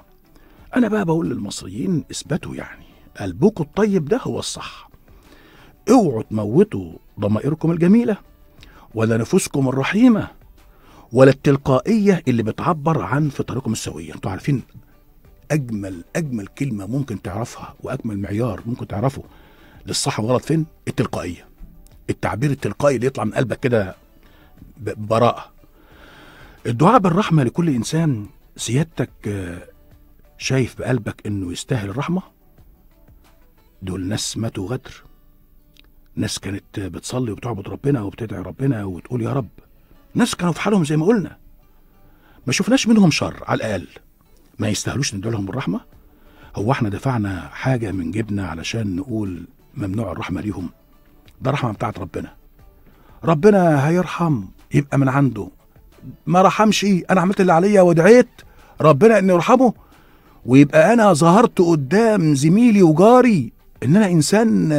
Speaker 1: أنا بقى بقول للمصريين اثبتوا يعني قلبكم الطيب ده هو الصح اوعوا تموتوا ضمائركم الجميلة ولا نفوسكم الرحيمة ولا التلقائيه اللي بتعبر عن فطركم السويه انتوا عارفين اجمل اجمل كلمه ممكن تعرفها واجمل معيار ممكن تعرفه للصح والغلط فين التلقائيه التعبير التلقائي اللي يطلع من قلبك كده ببراءه الدعاء بالرحمه لكل انسان سيادتك آه، شايف بقلبك انه يستاهل الرحمه دول ناس ماتوا غدر ناس كانت بتصلي وبتعبد ربنا وبتدعي ربنا وتقول يا رب ناس كانوا في حالهم زي ما قلنا ما شفناش منهم شر على الاقل ما يستاهلوش ندعو لهم بالرحمه هو احنا دفعنا حاجه من جبنا علشان نقول ممنوع الرحمه ليهم ده رحمه بتاعت ربنا ربنا هيرحم يبقى من عنده ما رحمش انا عملت اللي عليا ودعيت ربنا انه يرحمه ويبقى انا ظهرت قدام زميلي وجاري ان انا انسان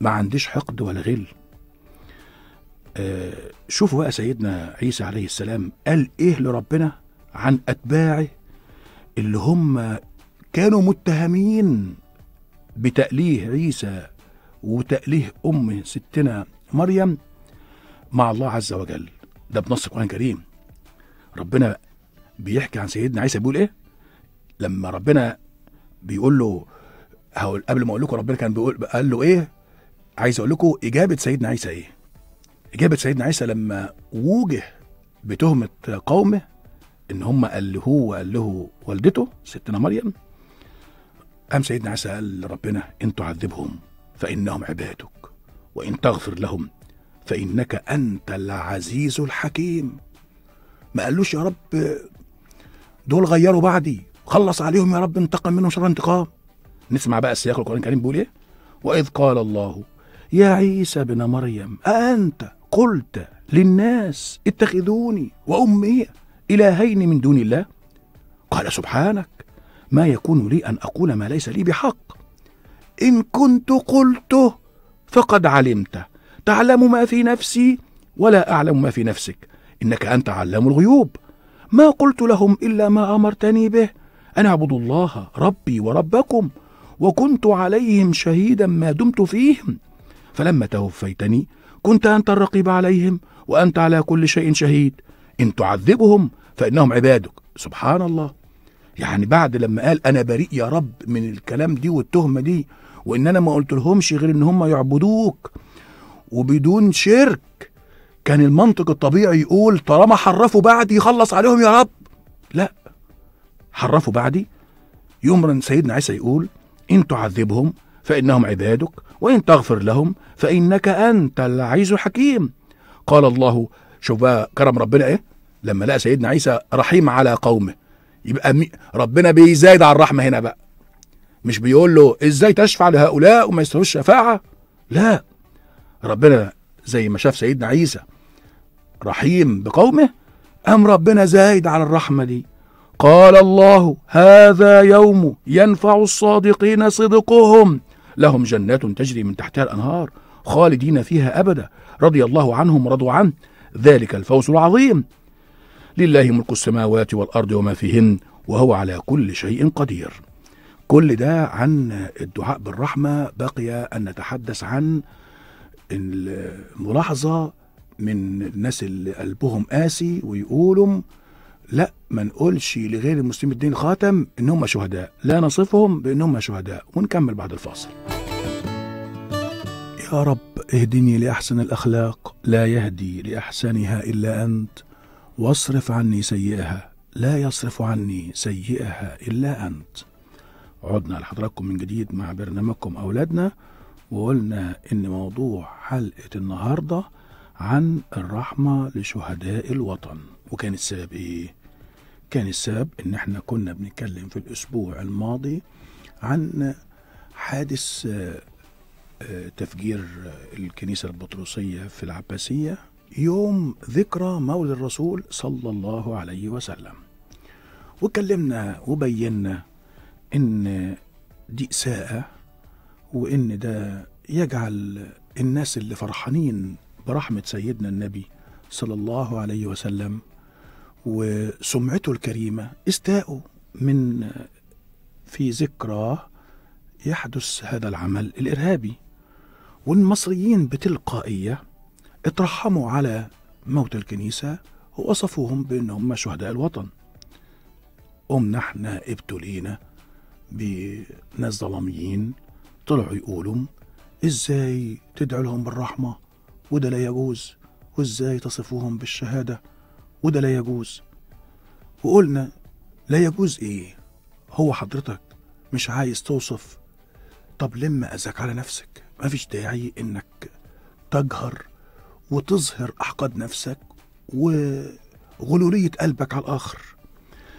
Speaker 1: ما عنديش حقد ولا غل آه، شوفوا بقى سيدنا عيسى عليه السلام قال ايه لربنا عن اتباعه اللي هم كانوا متهمين بتأليه عيسى وتأليه ام ستنا مريم مع الله عز وجل ده بنص القرآن الكريم ربنا بيحكي عن سيدنا عيسى بيقول إيه لما ربنا بيقول له هقول قبل ما أقول لكم ربنا كان بيقول قال له إيه عايز أقول لكم إجابة سيدنا عيسى إيه إجابة سيدنا عيسى لما وجه بتهمة قومه إن هم ألهوه وأله والدته ستنا مريم قام سيدنا عيسى قال لربنا إن تعذبهم فإنهم عبادك وإن تغفر لهم فإنك أنت العزيز الحكيم ما قالوش يا رب دول غيروا بعدي خلص عليهم يا رب انتقم منهم شر انتقام نسمع بقى السياق القرآن الكريم بيقول إيه وإذ قال الله يا عيسى ابن مريم أأنت قلت للناس اتخذوني وأمي إلهين من دون الله قال سبحانك ما يكون لي أن أقول ما ليس لي بحق إن كنت قلته فقد علمته تعلم ما في نفسي ولا أعلم ما في نفسك إنك أنت علام الغيوب ما قلت لهم إلا ما أمرتني به أن اعبدوا الله ربي وربكم وكنت عليهم شهيدا ما دمت فيهم فلما توفيتني كنت أنت الرقيب عليهم وأنت على كل شيء شهيد إن تعذبهم فإنهم عبادك سبحان الله يعني بعد لما قال أنا بريء يا رب من الكلام دي والتهمة دي وإن أنا ما قلت لهمش غير إن هم يعبدوك وبدون شرك كان المنطق الطبيعي يقول طالما حرفوا بعدي يخلص عليهم يا رب لا حرفوا بعدي يمرن سيدنا عيسى يقول إن تعذبهم فإنهم عبادك وإن تغفر لهم فإنك أنت العزيز الحكيم قال الله شوف بقى كرم ربنا إيه لما لقى سيدنا عيسى رحيم على قومه يبقى ربنا بيزايد على الرحمة هنا بقى مش بيقول له إزاي تشفع لهؤلاء وما يستهوش شفاعة لا ربنا زي ما شاف سيدنا عيسى رحيم بقومه أم ربنا زايد على الرحمة دي قال الله هذا يوم ينفع الصادقين صدقهم لهم جنات تجري من تحتها الأنهار خالدين فيها أبدا رضي الله عنهم ورضوا عنه ذلك الفوز العظيم لله ملك السماوات والأرض وما فيهن وهو على كل شيء قدير كل ده عن الدعاء بالرحمة بقي أن نتحدث عن الملاحظة من الناس اللي قلبهم قاسي ويقولوا لا ما نقولش لغير المسلمين الدين خاتم ان هم شهداء لا نصفهم بان هم شهداء ونكمل بعد الفاصل يا رب اهدني لاحسن الاخلاق لا يهدي لاحسنها الا انت واصرف عني سيئها لا يصرف عني سيئها الا انت عدنا لحضراتكم من جديد مع برنامجكم اولادنا وقلنا ان موضوع حلقه النهارده عن الرحمه لشهداء الوطن وكان السبب ايه كان السبب ان احنا كنا بنتكلم في الاسبوع الماضي عن حادث آه، تفجير الكنيسه البطرسيه في العباسيه يوم ذكرى مولد الرسول صلى الله عليه وسلم وكلمنا وبينا ان دي اساءه وان ده يجعل الناس اللي فرحانين برحمه سيدنا النبي صلى الله عليه وسلم وسمعته الكريمة استاءوا من في ذكراه يحدث هذا العمل الإرهابي والمصريين بتلقائية اترحموا على موت الكنيسة ووصفوهم بأنهم شهداء الوطن أم نحن ابتلينا بناس ظلاميين طلعوا يقولوا ازاي تدعو لهم بالرحمة وده لا يجوز وازاي تصفوهم بالشهادة وده لا يجوز وقلنا لا يجوز ايه هو حضرتك مش عايز توصف طب لما اذاك على نفسك مفيش داعي انك تجهر وتظهر احقاد نفسك وغلوليه قلبك على الاخر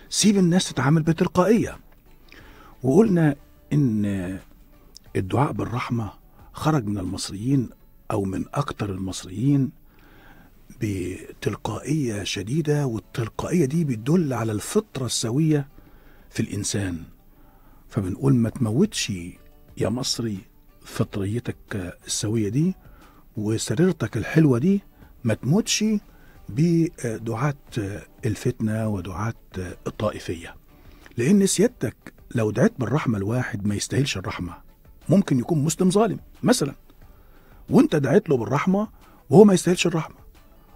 Speaker 1: سيب الناس تتعامل بتلقائيه وقلنا ان الدعاء بالرحمه خرج من المصريين او من اكتر المصريين بتلقائيه شديده والتلقائيه دي بتدل على الفطره السويه في الانسان فبنقول ما تموتش يا مصري فطريتك السويه دي وسريرتك الحلوه دي ما تموتش بدعاة الفتنة ودعاة الطائفية لأن سيادتك لو دعيت بالرحمة الواحد ما يستاهلش الرحمة ممكن يكون مسلم ظالم مثلا وانت دعيت له بالرحمة وهو ما يستاهلش الرحمة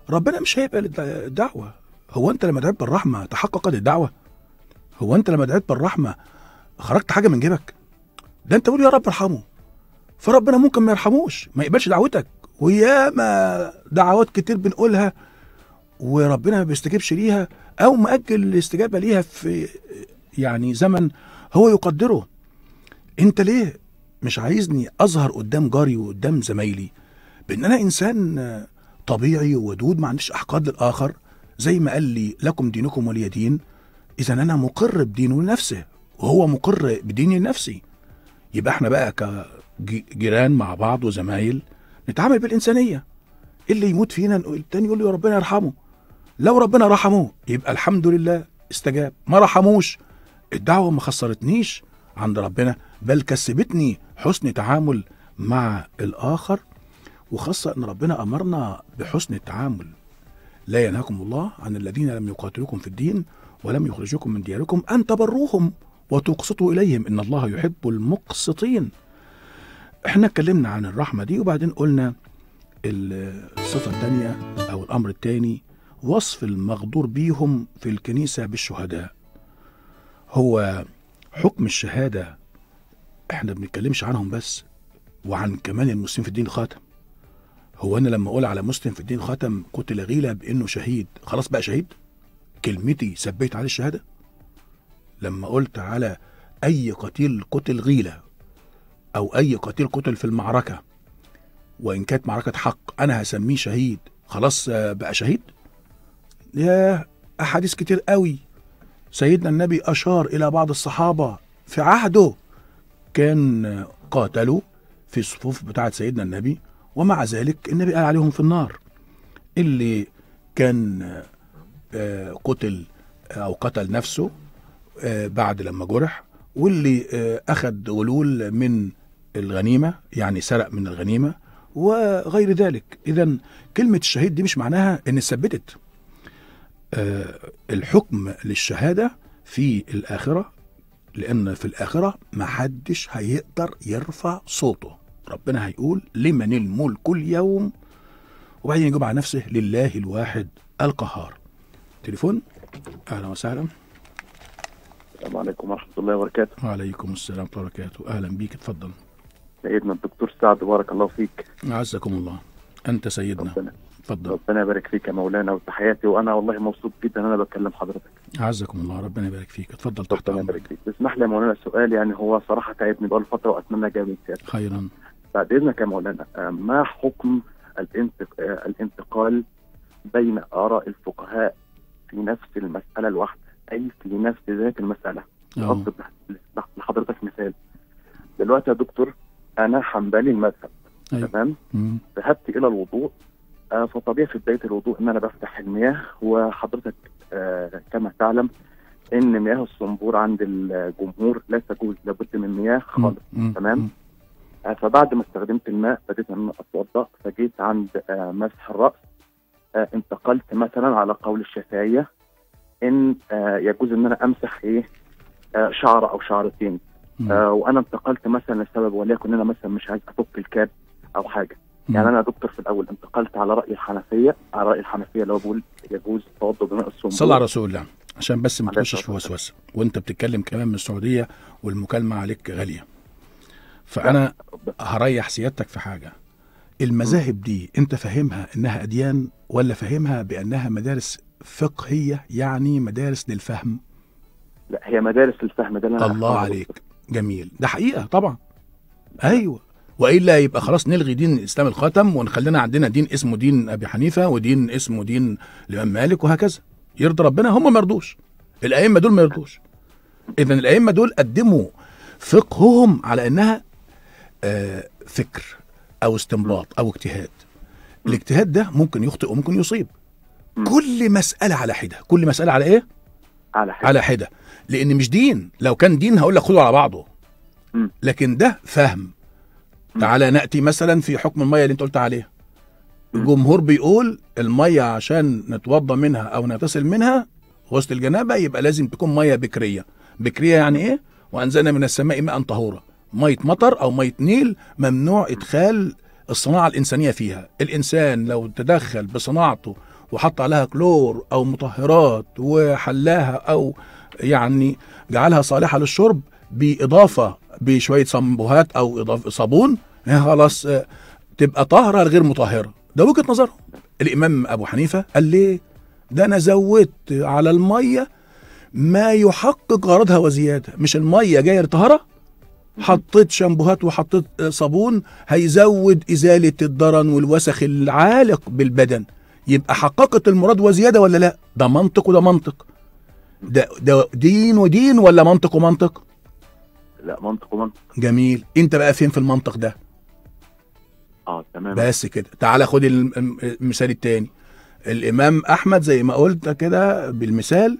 Speaker 1: ربنا مش هيبقى للدعوه هو انت لما دعيت بالرحمه تحققت الدعوه هو انت لما دعيت بالرحمه خرجت حاجه من جيبك ده انت تقول يا رب ارحمه فربنا ممكن ما يرحموش ما يقبلش دعوتك وياما دعوات كتير بنقولها وربنا ما بيستجيبش ليها او مأجل الاستجابه ليها في يعني زمن هو يقدره انت ليه مش عايزني اظهر قدام جاري وقدام زمايلي بان انا انسان طبيعي وودود ما عنديش احقاد للاخر زي ما قال لي لكم دينكم ولي دين اذا انا مقر بدينه لنفسه وهو مقر بديني لنفسي يبقى احنا بقى كجيران مع بعض وزمايل نتعامل بالانسانيه إيه اللي يموت فينا التاني يقول له يا ربنا يرحمه لو ربنا رحمه يبقى الحمد لله استجاب ما رحموش الدعوه ما خسرتنيش عند ربنا بل كسبتني حسن تعامل مع الاخر وخاصة أن ربنا أمرنا بحسن التعامل لا ينهاكم الله عن الذين لم يقاتلوكم في الدين ولم يخرجوكم من دياركم أن تبروهم وتقسطوا إليهم إن الله يحب المقسطين احنا اتكلمنا عن الرحمة دي وبعدين قلنا الصفة الثانية أو الأمر الثاني وصف المغدور بيهم في الكنيسة بالشهداء هو حكم الشهادة احنا بنتكلمش عنهم بس وعن كمان المسلمين في الدين الخاتم هو انا لما اقول على مسلم في الدين ختم قتل غيله بانه شهيد خلاص بقى شهيد كلمتي ثبت عليه الشهاده لما قلت على اي قتيل قتل غيله او اي قتيل قتل في المعركه وان كانت معركه حق انا هسميه شهيد خلاص آه، بقى شهيد يا احاديث كتير قوي سيدنا النبي اشار الى بعض الصحابه في عهده كان قاتلوا في الصفوف بتاعه سيدنا النبي ومع ذلك النبي قال عليهم في النار اللي كان آه، قتل آه، او قتل نفسه آه، بعد لما جرح واللي اخذ غلول من الغنيمه يعني سرق من الغنيمه وغير ذلك اذا كلمه الشهيد دي مش معناها ان ثبتت الحكم للشهاده في الاخره لان في الاخره محدش هيقدر يرفع صوته ربنا هيقول لمن الملك اليوم وبعدين يجيب على نفسه لله الواحد القهار تليفون اهلا وسهلا السلام عليكم ورحمه الله وبركاته وعليكم السلام ورحمه الله وبركاته اهلا بيك اتفضل سيدنا الدكتور سعد بارك الله فيك عزكم الله انت سيدنا ربنا. اتفضل ربنا يبارك فيك
Speaker 3: يا مولانا وتحياتي وانا والله مبسوط جدا انا بكلم حضرتك
Speaker 1: اعزكم الله ربنا يبارك فيك اتفضل تحت امرك
Speaker 3: تسمح لي يا مولانا سؤال يعني هو صراحه تعبني بقاله فتره واتمنى اجابه خيرا بعد اذنك يا مولانا آه، ما حكم آه، الانتقال بين اراء الفقهاء في نفس المساله الواحده اي في نفس ذات المساله نعم. لحضرتك مثال دلوقتي يا دكتور انا حنبلي المذهب أيوة. تمام ذهبت الى الوضوء آه، فطبيعي في بدايه الوضوء ان انا بفتح المياه وحضرتك كما تعلم ان مياه الصنبور عند الجمهور ليس تجوز لابد من مياه خالص تمام آه، فبعد ما استخدمت الماء بديت ان اتوضا فجيت عند آه، مسح الراس آه، انتقلت مثلا على قول الشفايه ان يجوز ان انا امسح ايه شعر او شعرتين وانا انتقلت مثلا لسبب وليكن انا مثلا مش عايز افك الكاب او حاجه يعني انا دكتور في الاول انتقلت على راي الحنفيه على راي الحنفيه اللي هو بيقول يجوز التوضؤ بماء الصنبور صلى على رسول
Speaker 1: الله عشان بس ما تخشش في وسوسه وانت بتتكلم كمان من السعوديه والمكالمه عليك غاليه فانا هريح سيادتك في حاجه المذاهب دي انت فاهمها انها اديان ولا فاهمها بانها مدارس فقهيه يعني مدارس للفهم لا هي
Speaker 3: مدارس للفهم ده اللي انا الله عليك
Speaker 1: جميل ده حقيقه طبعا ايوه والا يبقى خلاص نلغي دين الاسلام الخاتم ونخلينا عندنا دين اسمه دين ابي حنيفه ودين اسمه دين الامام مالك وهكذا يرضي ربنا هم ما يرضوش الائمه دول ما يرضوش اذا الائمه دول قدموا فقههم على انها آه، فكر او استنباط او اجتهاد الاجتهاد ده ممكن يخطئ وممكن يصيب كل مسألة على حدة كل مسألة على ايه على حدة على حدة لان مش دين لو كان دين هقول لك خده على بعضه لكن ده فهم تعالى نأتي مثلا في حكم المية اللي انت قلت عليها الجمهور بيقول المية عشان نتوضى منها او نغتسل منها غسل الجنابة يبقى لازم تكون مية بكرية بكرية يعني ايه وأنزلنا من السماء ماء طهورا ميه مطر او ميه نيل ممنوع ادخال الصناعه الانسانيه فيها الانسان لو تدخل بصناعته وحط عليها كلور او مطهرات وحلاها او يعني جعلها صالحه للشرب باضافه بشويه صنبوهات او اضافه صابون خلاص آه، تبقى طاهره غير مطهره ده وجهه نظرهم الامام ابو حنيفه قال ليه ده انا زودت على الميه ما يحقق غرضها وزياده مش الميه جايه طهره حطيت شامبوهات وحطيت آه، صابون هيزود ازاله الضرن والوسخ العالق بالبدن يبقى حققت المراد وزياده ولا لا ده منطق وده منطق ده ده دين ودين ولا منطق ومنطق لا منطق ومنطق جميل انت بقى فين في المنطق ده اه تمام بس كده تعالى خد المثال التاني الامام احمد زي ما قلت كده بالمثال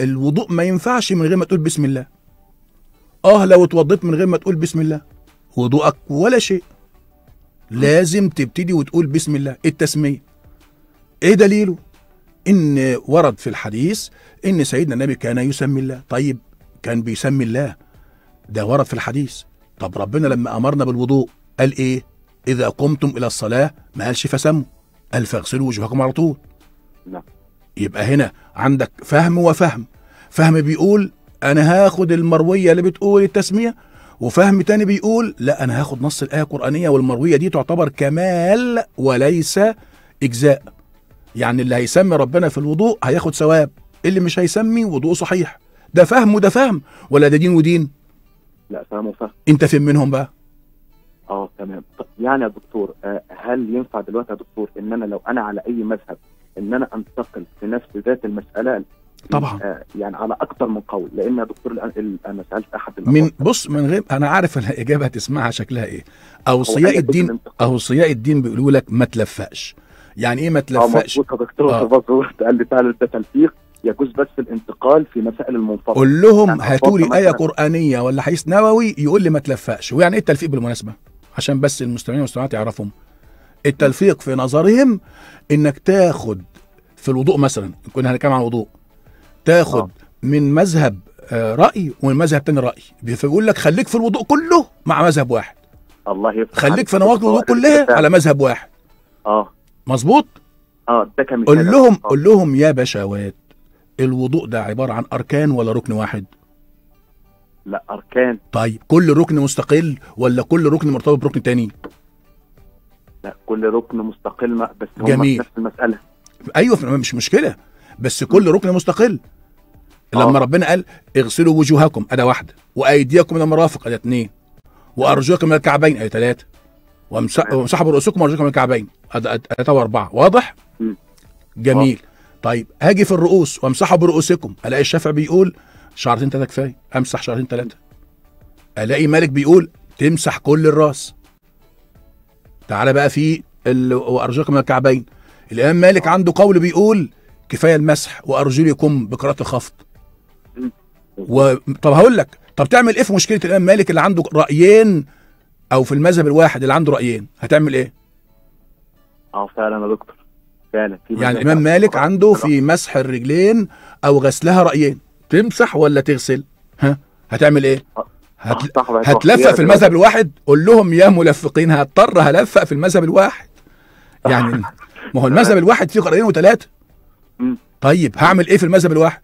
Speaker 1: الوضوء ما ينفعش من غير ما تقول بسم الله اه لو اتوضيت من غير ما تقول بسم الله وضوءك ولا شيء لازم تبتدي وتقول بسم الله التسميه ايه دليله ان ورد في الحديث ان سيدنا النبي كان يسمي الله طيب كان بيسمي الله ده ورد في الحديث طب ربنا لما امرنا بالوضوء قال ايه اذا قمتم الى الصلاه ما قالش فسموا قال فاغسلوا وجوهكم على طول نعم. يبقى هنا عندك فهم وفهم فهم بيقول انا هاخد المرويه اللي بتقول التسميه وفهم تاني بيقول لا انا هاخد نص الايه القرانيه والمرويه دي تعتبر كمال وليس اجزاء يعني اللي هيسمي ربنا في الوضوء هياخد ثواب اللي مش هيسمي وضوء صحيح ده فهم وده فهم ولا ده دين ودين لا فهم وفهم انت فين منهم بقى
Speaker 3: اه تمام يعني يا دكتور آه، هل ينفع دلوقتي يا دكتور ان انا لو انا على اي مذهب ان انا انتقل في نفس ذات المساله طبعا آه، يعني على اكثر من قول لان يا دكتور انا سالت احد من
Speaker 1: بص من غير انا عارف الاجابه هتسمعها شكلها ايه اوصياء الدين اوصياء الدين بيقولوا لك ما تلفقش يعني ايه ما آه، تلفقش؟
Speaker 3: اه دكتور آه. قال لي فعلا ده تلفيق يجوز بس الانتقال في مسائل المنفصل قول لهم يعني هاتوا لي ايه
Speaker 1: قرانيه ولا حديث نووي يقول لي ما تلفقش ويعني ايه التلفيق بالمناسبه؟ عشان بس المستمعين والمستمعات يعرفهم التلفيق في نظرهم انك تاخد في الوضوء مثلا كنا هنتكلم عن الوضوء تاخد آه. من مذهب آه، راي ومن مذهب تاني راي بيقول لك خليك في الوضوء كله مع مذهب واحد الله يفتح خليك في نواقض الوضوء كلها آه. على مذهب واحد اه مظبوط اه ده كان قول لهم قول لهم يا بشوات الوضوء ده عباره عن اركان ولا ركن واحد لا اركان طيب كل ركن مستقل ولا كل ركن مرتبط بركن تاني لا كل ركن مستقل بس هم جميل. نفس المساله ايوه مش مشكله بس كل ركن مستقل آه. لما ربنا قال اغسلوا وجوهكم ادي واحده وايديكم الى المرافق ادي اثنين وارجلكم الى الكعبين ادي ثلاثه آه. وامسحوا برؤوسكم وارجلكم الى الكعبين ثلاثه واربعه واضح؟ جميل آه. طيب هاجي في الرؤوس وامسحوا برؤوسكم الاقي الشافعي بيقول شعرتين ثلاثه كفايه امسح شعرتين ثلاثه الاقي مالك بيقول تمسح كل الراس تعالى بقى في ال... وارجلكم من الكعبين الامام مالك عنده قول بيقول كفايه المسح وارجلكم بقراءه الخفض وطب هقول لك طب تعمل ايه في مشكله الامام مالك اللي عنده رايين او في المذهب الواحد اللي عنده رايين هتعمل ايه؟ اه فعلا يا دكتور فعلا في يعني الامام مالك عنده في مسح الرجلين او غسلها رايين تمسح ولا تغسل؟ ها هتعمل ايه؟ آه، هت... آه، هتلفق في المذهب الواحد قول لهم يا ملفقين هضطر هلفق في المذهب الواحد يعني ما هو المذهب الواحد فيه قرارين وثلاثه طيب هعمل ايه في المذهب الواحد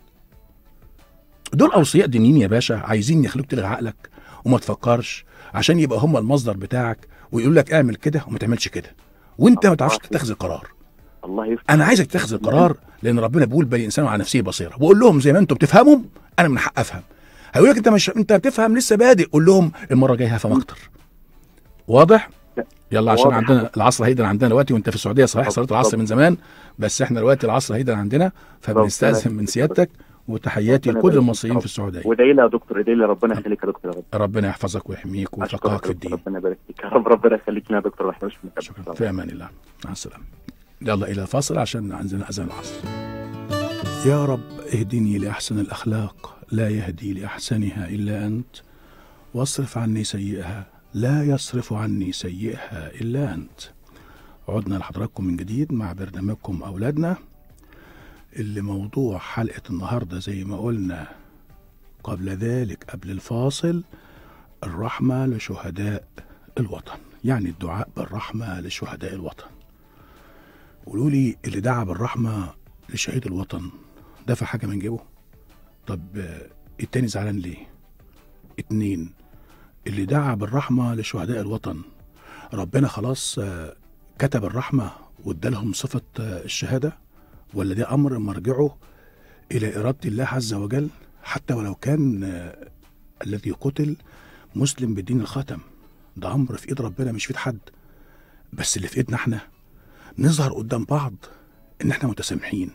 Speaker 1: دول اوصياء دينيين يا باشا عايزين يخلوك تلغي عقلك وما تفكرش عشان يبقى هم المصدر بتاعك ويقول لك اعمل كده وما تعملش كده وانت ما تعرفش تتخذ القرار الله يفتح انا عايزك تتخذ القرار لان ربنا بيقول بل الانسان على نفسه بصيره وقول لهم زي ما انتم بتفهموا انا من حق افهم هيقول لك انت مش انت بتفهم لسه بادئ قول لهم المره الجايه هفهم اكتر واضح يلا عشان عندنا العصر هيدا عندنا دلوقتي وانت في السعوديه صحيح صلاه العصر من زمان بس احنا دلوقتي العصر هيدا عندنا فبنستاذن من سيادتك وتحياتي لكل المصريين في السعوديه ودعي لها يا دكتور ادعي لها ربنا يخليك يا دكتور ربنا يحفظك ويحميك ويفقهك في الدين ربنا يبارك فيك يا رب ربنا يخليك لنا يا دكتور محمود شكرا في امان الله مع السلامه يلا الى الفاصل عشان عندنا اذان العصر يا رب اهدني لاحسن الاخلاق لا يهدي لاحسنها الا انت واصرف عني سيئها لا يصرف عني سيئها الا انت عدنا لحضراتكم من جديد مع برنامجكم اولادنا اللي موضوع حلقة النهاردة زي ما قلنا قبل ذلك قبل الفاصل الرحمة لشهداء الوطن يعني الدعاء بالرحمة لشهداء الوطن قولوا لي اللي دعا بالرحمة لشهيد الوطن دفع حاجة من جيبه طب التاني زعلان ليه اتنين اللي دعا بالرحمة لشهداء الوطن ربنا خلاص كتب الرحمة وادالهم صفة الشهادة ولا ده امر مرجعه الى اراده الله عز وجل حتى ولو كان آه، الذي قتل مسلم بالدين الخاتم ده امر في ايد ربنا مش في ايد حد بس اللي في ايدنا احنا نظهر قدام بعض ان احنا متسامحين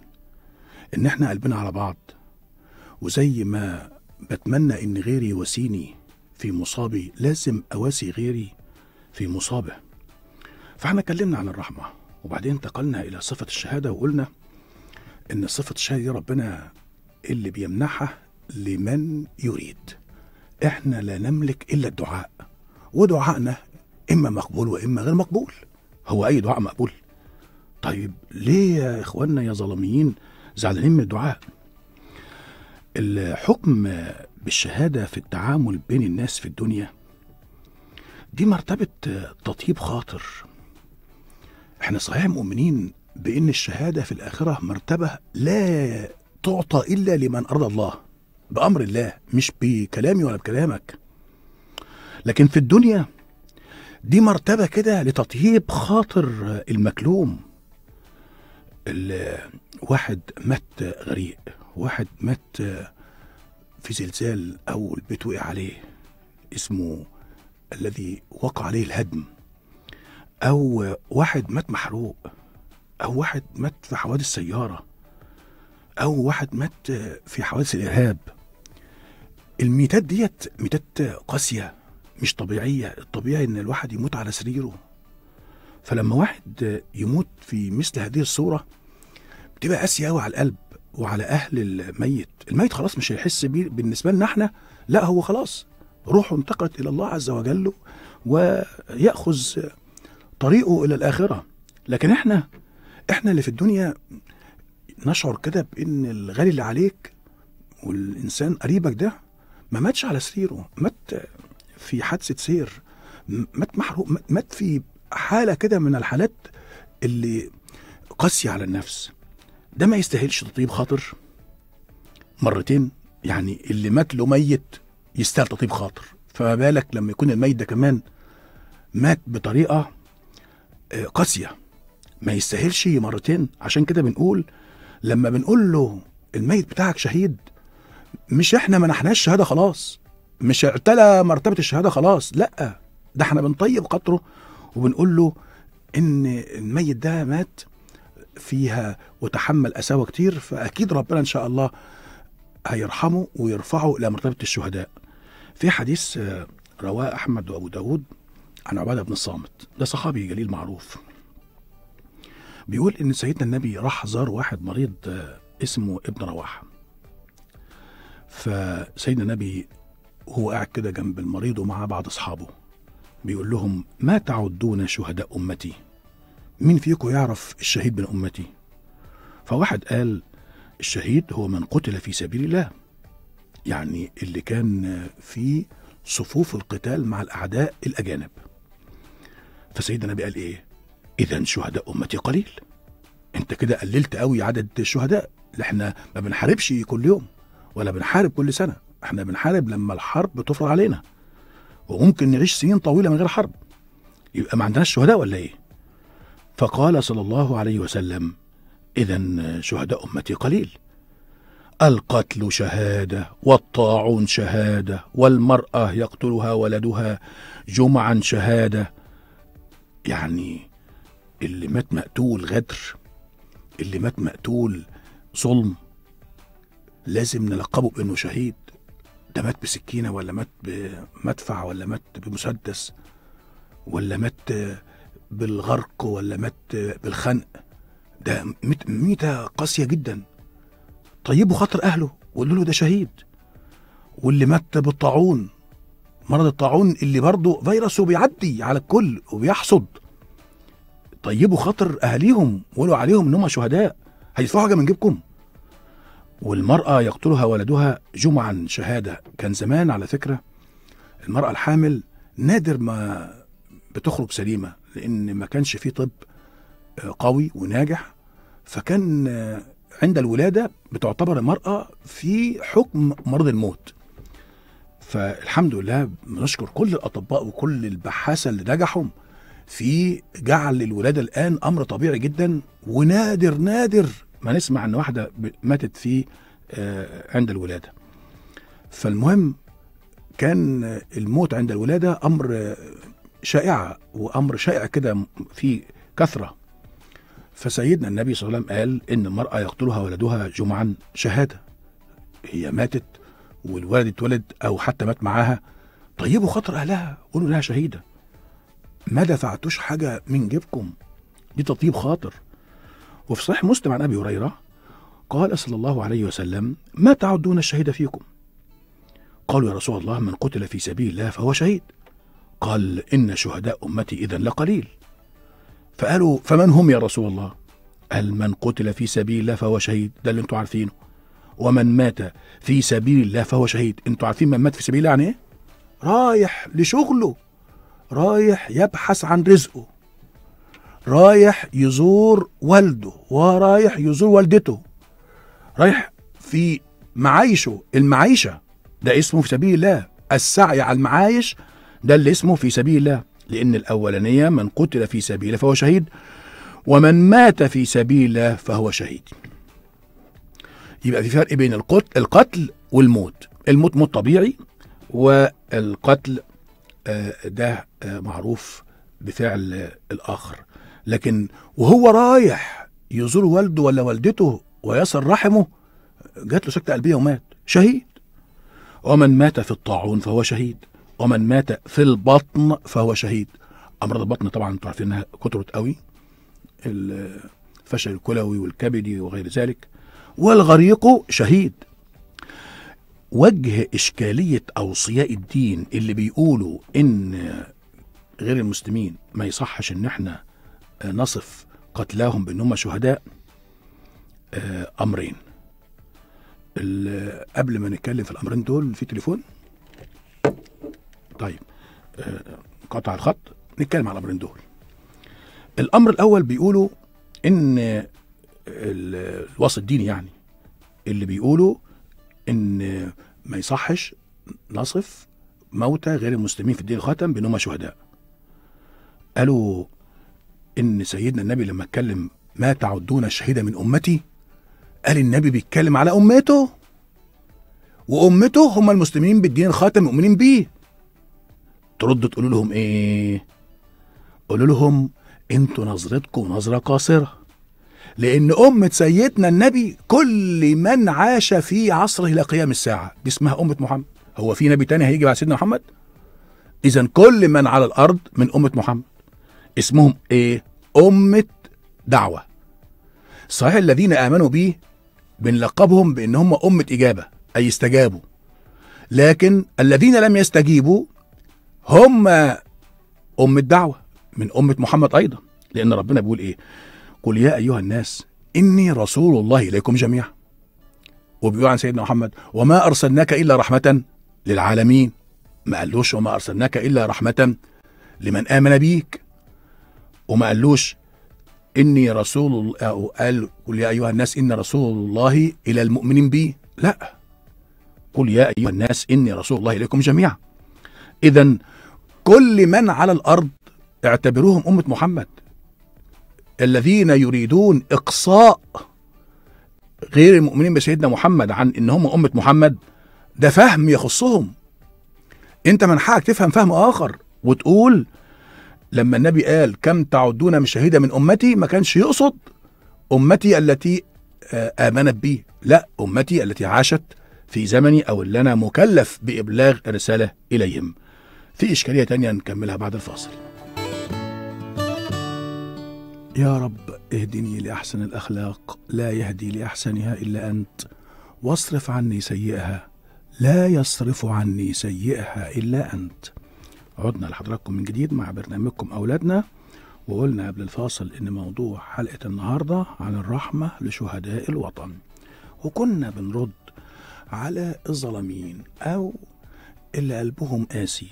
Speaker 1: ان احنا قلبنا على بعض وزي ما بتمنى ان غيري يواسيني في مصابي لازم اواسي غيري في مصابه فاحنا اتكلمنا عن الرحمه وبعدين انتقلنا الى صفه الشهاده وقلنا ان صفه الشهاده دي ربنا اللي بيمنحها لمن يريد احنا لا نملك الا الدعاء ودعائنا اما مقبول واما غير مقبول هو اي دعاء مقبول طيب ليه يا اخواننا يا ظلاميين زعلانين من الدعاء الحكم بالشهاده في التعامل بين الناس في الدنيا دي مرتبه تطيب خاطر احنا صحيح مؤمنين بأن الشهادة في الآخرة مرتبة لا تعطى إلا لمن أرضى الله بأمر الله مش بكلامي ولا بكلامك لكن في الدنيا دي مرتبة كده لتطيب خاطر المكلوم واحد مات غريق واحد مات في زلزال أو البيت وقع عليه اسمه الذي وقع عليه الهدم أو واحد مات محروق او واحد مات في حوادث سياره او واحد مات في حوادث الارهاب الميتات ديت ميتات قاسيه مش طبيعيه الطبيعي ان الواحد يموت على سريره فلما واحد يموت في مثل هذه الصوره بتبقى قاسيه قوي على القلب وعلى اهل الميت الميت خلاص مش هيحس بيه بالنسبه لنا احنا لا هو خلاص روحه انتقلت الى الله عز وجل وياخذ طريقه الى الاخره لكن احنا احنا اللي في الدنيا نشعر كده بان الغالي اللي عليك والانسان قريبك ده ما ماتش على سريره مات في حادثه سير مات محروق مات في حاله كده من الحالات اللي قاسيه على النفس ده ما يستاهلش تطيب خاطر مرتين يعني اللي مات له ميت يستاهل تطيب خاطر فما بالك لما يكون الميت ده كمان مات بطريقه آه، قاسيه ما يستاهلش مرتين عشان كده بنقول لما بنقول له الميت بتاعك شهيد مش احنا منحناش الشهاده خلاص مش اعتلى مرتبه الشهاده خلاص لا ده احنا بنطيب قطره وبنقول له ان الميت ده مات فيها وتحمل اساوى كتير فاكيد ربنا ان شاء الله هيرحمه ويرفعه الى مرتبه الشهداء في حديث آه، رواه احمد وابو داود عن عباده بن الصامت ده صحابي جليل معروف بيقول ان سيدنا النبي راح زار واحد مريض آه، اسمه ابن رواحه فسيدنا النبي هو قاعد كده جنب المريض ومعاه بعض اصحابه بيقول لهم ما تعدون شهداء امتي مين فيكم يعرف الشهيد من امتي فواحد قال الشهيد هو من قتل في سبيل الله يعني اللي كان في صفوف القتال مع الاعداء الاجانب فسيدنا النبي قال ايه اذا شهداء امتي قليل انت كده قللت قوي عدد الشهداء احنا ما بنحاربش كل يوم ولا بنحارب كل سنه احنا بنحارب لما الحرب تفرض علينا وممكن نعيش سنين طويله من غير حرب يبقى ما عندناش شهداء ولا ايه فقال صلى الله عليه وسلم اذا شهداء امتي قليل القتل شهاده والطاعون شهاده والمراه يقتلها ولدها جمعا شهاده يعني اللي مات مقتول غدر اللي مات مقتول ظلم لازم نلقبه بانه شهيد ده مات بسكينه ولا مات بمدفع ولا مات بمسدس ولا مات بالغرق ولا مات بالخنق ده ميتة قاسية جدا طيبوا خاطر أهله وقولوا له ده شهيد واللي مات بالطاعون مرض الطاعون اللي برضه فيروسه بيعدي على الكل وبيحصد طيبوا خاطر اهاليهم وقولوا عليهم انهم شهداء هيدفعوا حاجه من جيبكم والمراه يقتلها ولدها جمعا شهاده كان زمان على فكره المراه الحامل نادر ما بتخرج سليمه لان ما كانش في طب آه، قوي وناجح فكان آه، عند الولاده بتعتبر المراه في حكم مرض الموت فالحمد لله بنشكر كل الاطباء وكل البحاثه اللي نجحوا في جعل الولاده الان امر طبيعي جدا ونادر نادر ما نسمع ان واحده ماتت في آه، عند الولاده فالمهم كان الموت عند الولاده امر شائعه وامر شائع كده في كثره فسيدنا النبي صلى الله عليه وسلم قال ان المراه يقتلها ولدها جمعا شهاده هي ماتت والولد اتولد او حتى مات معاها طيبوا خاطر اهلها قولوا لها شهيده ما دفعتوش حاجه من جيبكم دي تطيب خاطر وفي صحيح مسلم عن ابي هريره قال صلى الله عليه وسلم ما تعدون الشهيد فيكم قالوا يا رسول الله من قتل في سبيل الله فهو شهيد قال ان شهداء امتي اذا لقليل فقالوا فمن هم يا رسول الله قال من قتل في سبيل الله فهو شهيد ده اللي انتوا عارفينه ومن مات في سبيل الله فهو شهيد انتوا عارفين من مات في سبيل الله يعني ايه رايح لشغله رايح يبحث عن رزقه رايح يزور والده ورايح يزور والدته رايح في معايشه المعيشة ده اسمه في سبيل الله السعي على المعايش ده اللي اسمه في سبيل الله لأن الأولانية من قتل في سبيل الله فهو شهيد ومن مات في سبيل الله فهو شهيد يبقى في فرق بين القتل القتل والموت الموت موت طبيعي والقتل آه، ده آه، معروف بفعل الآخر لكن وهو رايح يزور والده ولا والدته ويصل رحمه جات له سكتة قلبية ومات شهيد ومن مات في الطاعون فهو شهيد ومن مات في البطن فهو شهيد أمراض البطن طبعا انتوا عارفين إنها كترت قوي الفشل الكلوي والكبدي وغير ذلك والغريق شهيد وجه إشكالية أوصياء الدين اللي بيقولوا إن غير المسلمين ما يصحش إن إحنا نصف قتلاهم بأنهم شهداء آه، أمرين قبل ما نتكلم في الأمرين دول في تليفون طيب آه، قطع الخط نتكلم على الأمرين دول الأمر الأول بيقولوا إن الوسط الديني يعني اللي بيقولوا ان ما يصحش نصف موتى غير المسلمين في الدين الخاتم بانهم شهداء قالوا ان سيدنا النبي لما اتكلم ما تعدون شهيدا من امتي قال النبي بيتكلم على امته وامته هم المسلمين بالدين الخاتم مؤمنين بيه ترد تقولوا لهم ايه قولوا لهم انتوا نظرتكم نظره قاصره لأن أمة سيدنا النبي كل من عاش في عصره إلى قيام الساعة دي اسمها أمة محمد هو في نبي تاني هيجي بعد سيدنا محمد إذا كل من على الأرض من أمة محمد اسمهم إيه أمة دعوة صحيح الذين آمنوا به بنلقبهم بأن هم أمة إجابة أي استجابوا لكن الذين لم يستجيبوا هم أمة دعوة من أمة محمد أيضا لأن ربنا بيقول إيه قل يا أيها الناس إني رسول الله إليكم جميعا وبيقول عن سيدنا محمد وما أرسلناك إلا رحمة للعالمين ما قالوش وما أرسلناك إلا رحمة لمن آمن بيك وما قالوش إني رسول الله قال قل يا أيها الناس إن رسول الله إلى المؤمنين بي لا قل يا أيها الناس إني رسول الله إليكم جميعا إذا كل من على الأرض اعتبروهم أمة محمد الذين يريدون إقصاء غير المؤمنين بسيدنا محمد عن إن هم أمة محمد ده فهم يخصهم أنت من حقك تفهم فهم آخر وتقول لما النبي قال كم تعدون من شهيدة من أمتي ما كانش يقصد أمتي التي آه، آمنت بي لا أمتي التي عاشت في زمني أو اللي أنا مكلف بإبلاغ رساله إليهم في إشكالية تانية نكملها بعد الفاصل يا رب اهدني لاحسن الاخلاق لا يهدي لاحسنها الا انت واصرف عني سيئها لا يصرف عني سيئها الا انت عدنا لحضراتكم من جديد مع برنامجكم اولادنا وقلنا قبل الفاصل ان موضوع حلقه النهارده عن الرحمه لشهداء الوطن وكنا بنرد على الظالمين او اللي قلبهم قاسي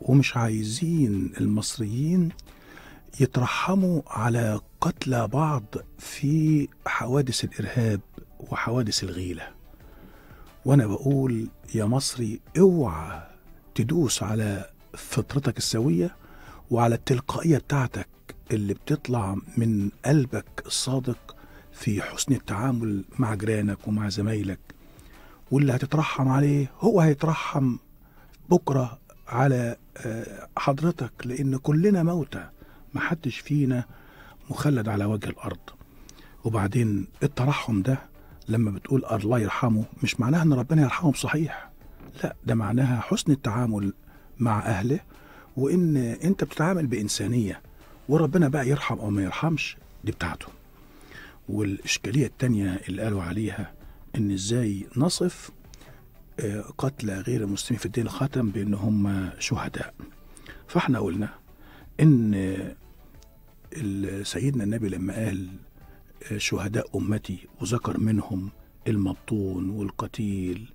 Speaker 1: ومش عايزين المصريين يترحموا على قتلى بعض في حوادث الارهاب وحوادث الغيله وانا بقول يا مصري اوعى تدوس على فطرتك السويه وعلى التلقائيه بتاعتك اللي بتطلع من قلبك الصادق في حسن التعامل مع جيرانك ومع زمايلك واللي هتترحم عليه هو هيترحم بكره على آه، حضرتك لان كلنا موتى محدش فينا مخلد على وجه الارض وبعدين الترحم ده لما بتقول الله يرحمه مش معناها ان ربنا يرحمه بصحيح لا ده معناها حسن التعامل مع اهله وان انت بتتعامل بانسانيه وربنا بقى يرحم او ما يرحمش دي بتاعته والاشكاليه الثانيه اللي قالوا عليها ان ازاي نصف آه، قتلى غير المسلمين في الدين الخاتم بان هم شهداء فاحنا قلنا ان سيدنا النبي لما قال آه، شهداء أمتي وذكر منهم المبطون والقتيل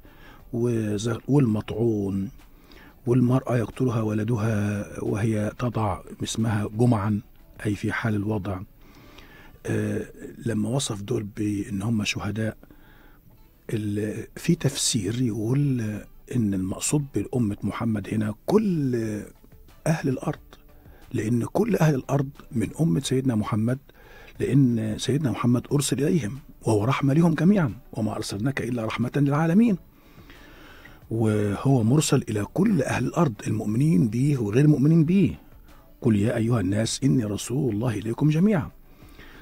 Speaker 1: والمطعون والمرأة يقتلها ولدها وهي تضع اسمها جمعا أي في حال الوضع آه، لما وصف دول بأن هم شهداء في تفسير يقول ان المقصود بأمة محمد هنا كل أهل الأرض لأن كل أهل الأرض من أمة سيدنا محمد لأن سيدنا محمد أرسل إليهم وهو رحمة لهم جميعا وما أرسلناك إلا رحمة للعالمين وهو مرسل إلى كل أهل الأرض المؤمنين به وغير المؤمنين به قل يا أيها الناس إني رسول الله إليكم جميعا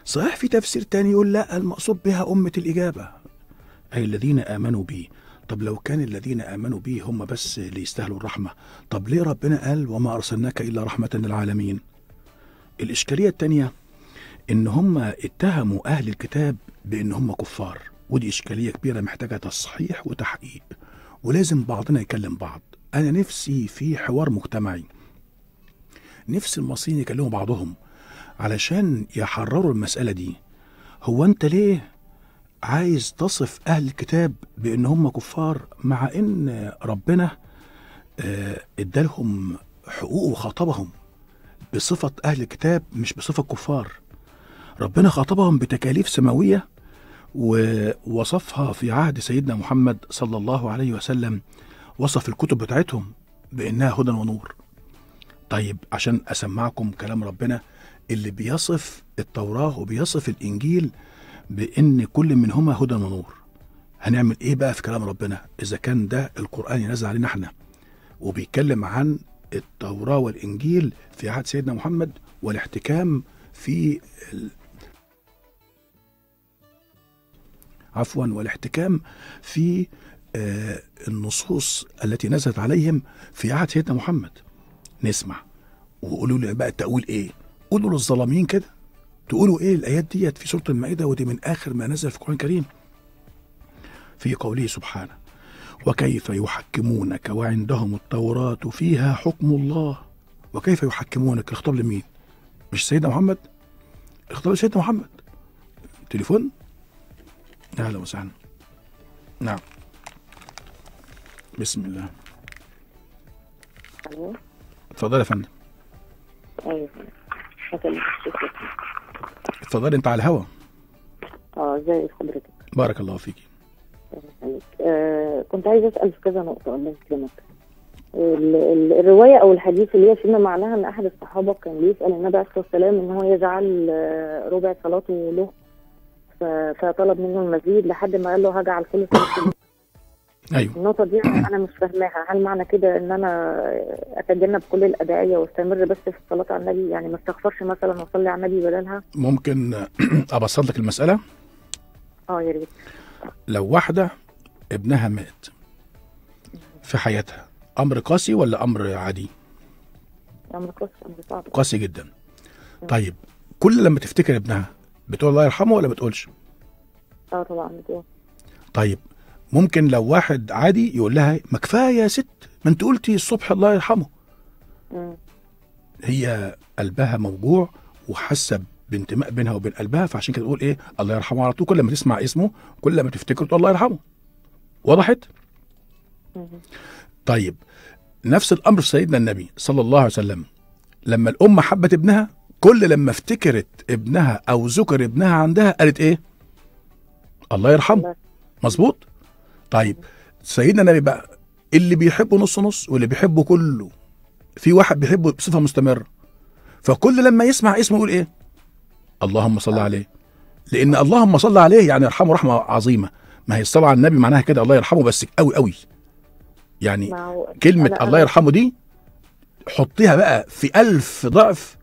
Speaker 1: صحيح في تفسير تاني يقول لا المقصود بها أمة الإجابة أي الذين آمنوا به طب لو كان الذين امنوا به هم بس اللي يستاهلوا الرحمه طب ليه ربنا قال وما ارسلناك الا رحمه للعالمين الاشكاليه الثانيه ان هم اتهموا اهل الكتاب بان هم كفار ودي اشكاليه كبيره محتاجه تصحيح وتحقيق ولازم بعضنا يكلم بعض انا نفسي في حوار مجتمعي نفس المصريين يكلموا بعضهم علشان يحرروا المساله دي هو انت ليه عايز تصف أهل الكتاب بأن هم كفار مع أن ربنا آه، ادالهم حقوق وخاطبهم بصفة أهل الكتاب مش بصفة كفار ربنا خاطبهم بتكاليف سماوية ووصفها في عهد سيدنا محمد صلى الله عليه وسلم وصف الكتب بتاعتهم بأنها هدى ونور طيب عشان أسمعكم كلام ربنا اللي بيصف التوراة وبيصف الإنجيل بان كل منهما هدى ونور هنعمل ايه بقى في كلام ربنا اذا كان ده القران ينزل علينا احنا وبيتكلم عن التوراه والانجيل في عهد سيدنا محمد والاحتكام في ال... عفوا والاحتكام في آه، النصوص التي نزلت عليهم في عهد سيدنا محمد نسمع وقولوا لي بقى التأويل ايه قولوا للظلاميين كده تقولوا ايه الايات ديت في سوره المائده ودي من اخر ما نزل في القران الكريم في قوله سبحانه وكيف يحكمونك وعندهم التوراة فيها حكم الله وكيف يحكمونك الخطاب لمين مش سيدنا محمد الخطاب لسيدنا محمد تليفون اهلا وسهلا نعم بسم الله اتفضل يا فندم ايوه تفضل انت على الهوا
Speaker 4: اه زي حضرتك
Speaker 1: بارك الله فيكي
Speaker 4: آه كنت عايزه اسال في كذا نقطه الله يكرمك الروايه او الحديث اللي هي فيما معناها ان احد الصحابه كان بيسال النبي عليه الصلاه والسلام ان هو يجعل آه، ربع صلاته له فطلب منه المزيد لحد ما قال له هجعل كل صلاه ايوه النقطه دي انا مش فاهماها هل معنى كده ان انا اتجنب كل الادعيه واستمر بس في الصلاه على النبي يعني ما استغفرش مثلا واصلي على النبي بدلها
Speaker 1: ممكن ابسط لك المساله اه يا ريت لو واحده ابنها مات في حياتها امر قاسي ولا امر عادي
Speaker 4: امر قاسي امر صعب
Speaker 1: قاسي جدا طيب كل لما تفتكر ابنها بتقول الله يرحمه ولا بتقولش
Speaker 4: اه طبعا بتقول
Speaker 1: طيب ممكن لو واحد عادي يقول لها ما كفايه يا ست ما انت قلتي الصبح الله يرحمه هي قلبها موجوع وحاسه بانتماء بينها وبين قلبها فعشان كده تقول ايه الله يرحمه على طول كل ما تسمع اسمه كل ما تفتكره تقول الله يرحمه وضحت طيب نفس الامر في سيدنا النبي صلى الله عليه وسلم لما الام حبت ابنها كل لما افتكرت ابنها او ذكر ابنها عندها قالت ايه الله يرحمه مظبوط طيب سيدنا النبي بقى اللي بيحبه نص نص واللي بيحبه كله في واحد بيحبه بصفه مستمره فكل لما يسمع اسمه يقول ايه اللهم صل عليه لان اللهم صل عليه يعني يرحمه رحمه عظيمه ما هي الصلاه على النبي معناها كده الله يرحمه بس قوي قوي يعني كلمه الله يرحمه دي حطيها بقى في ألف ضعف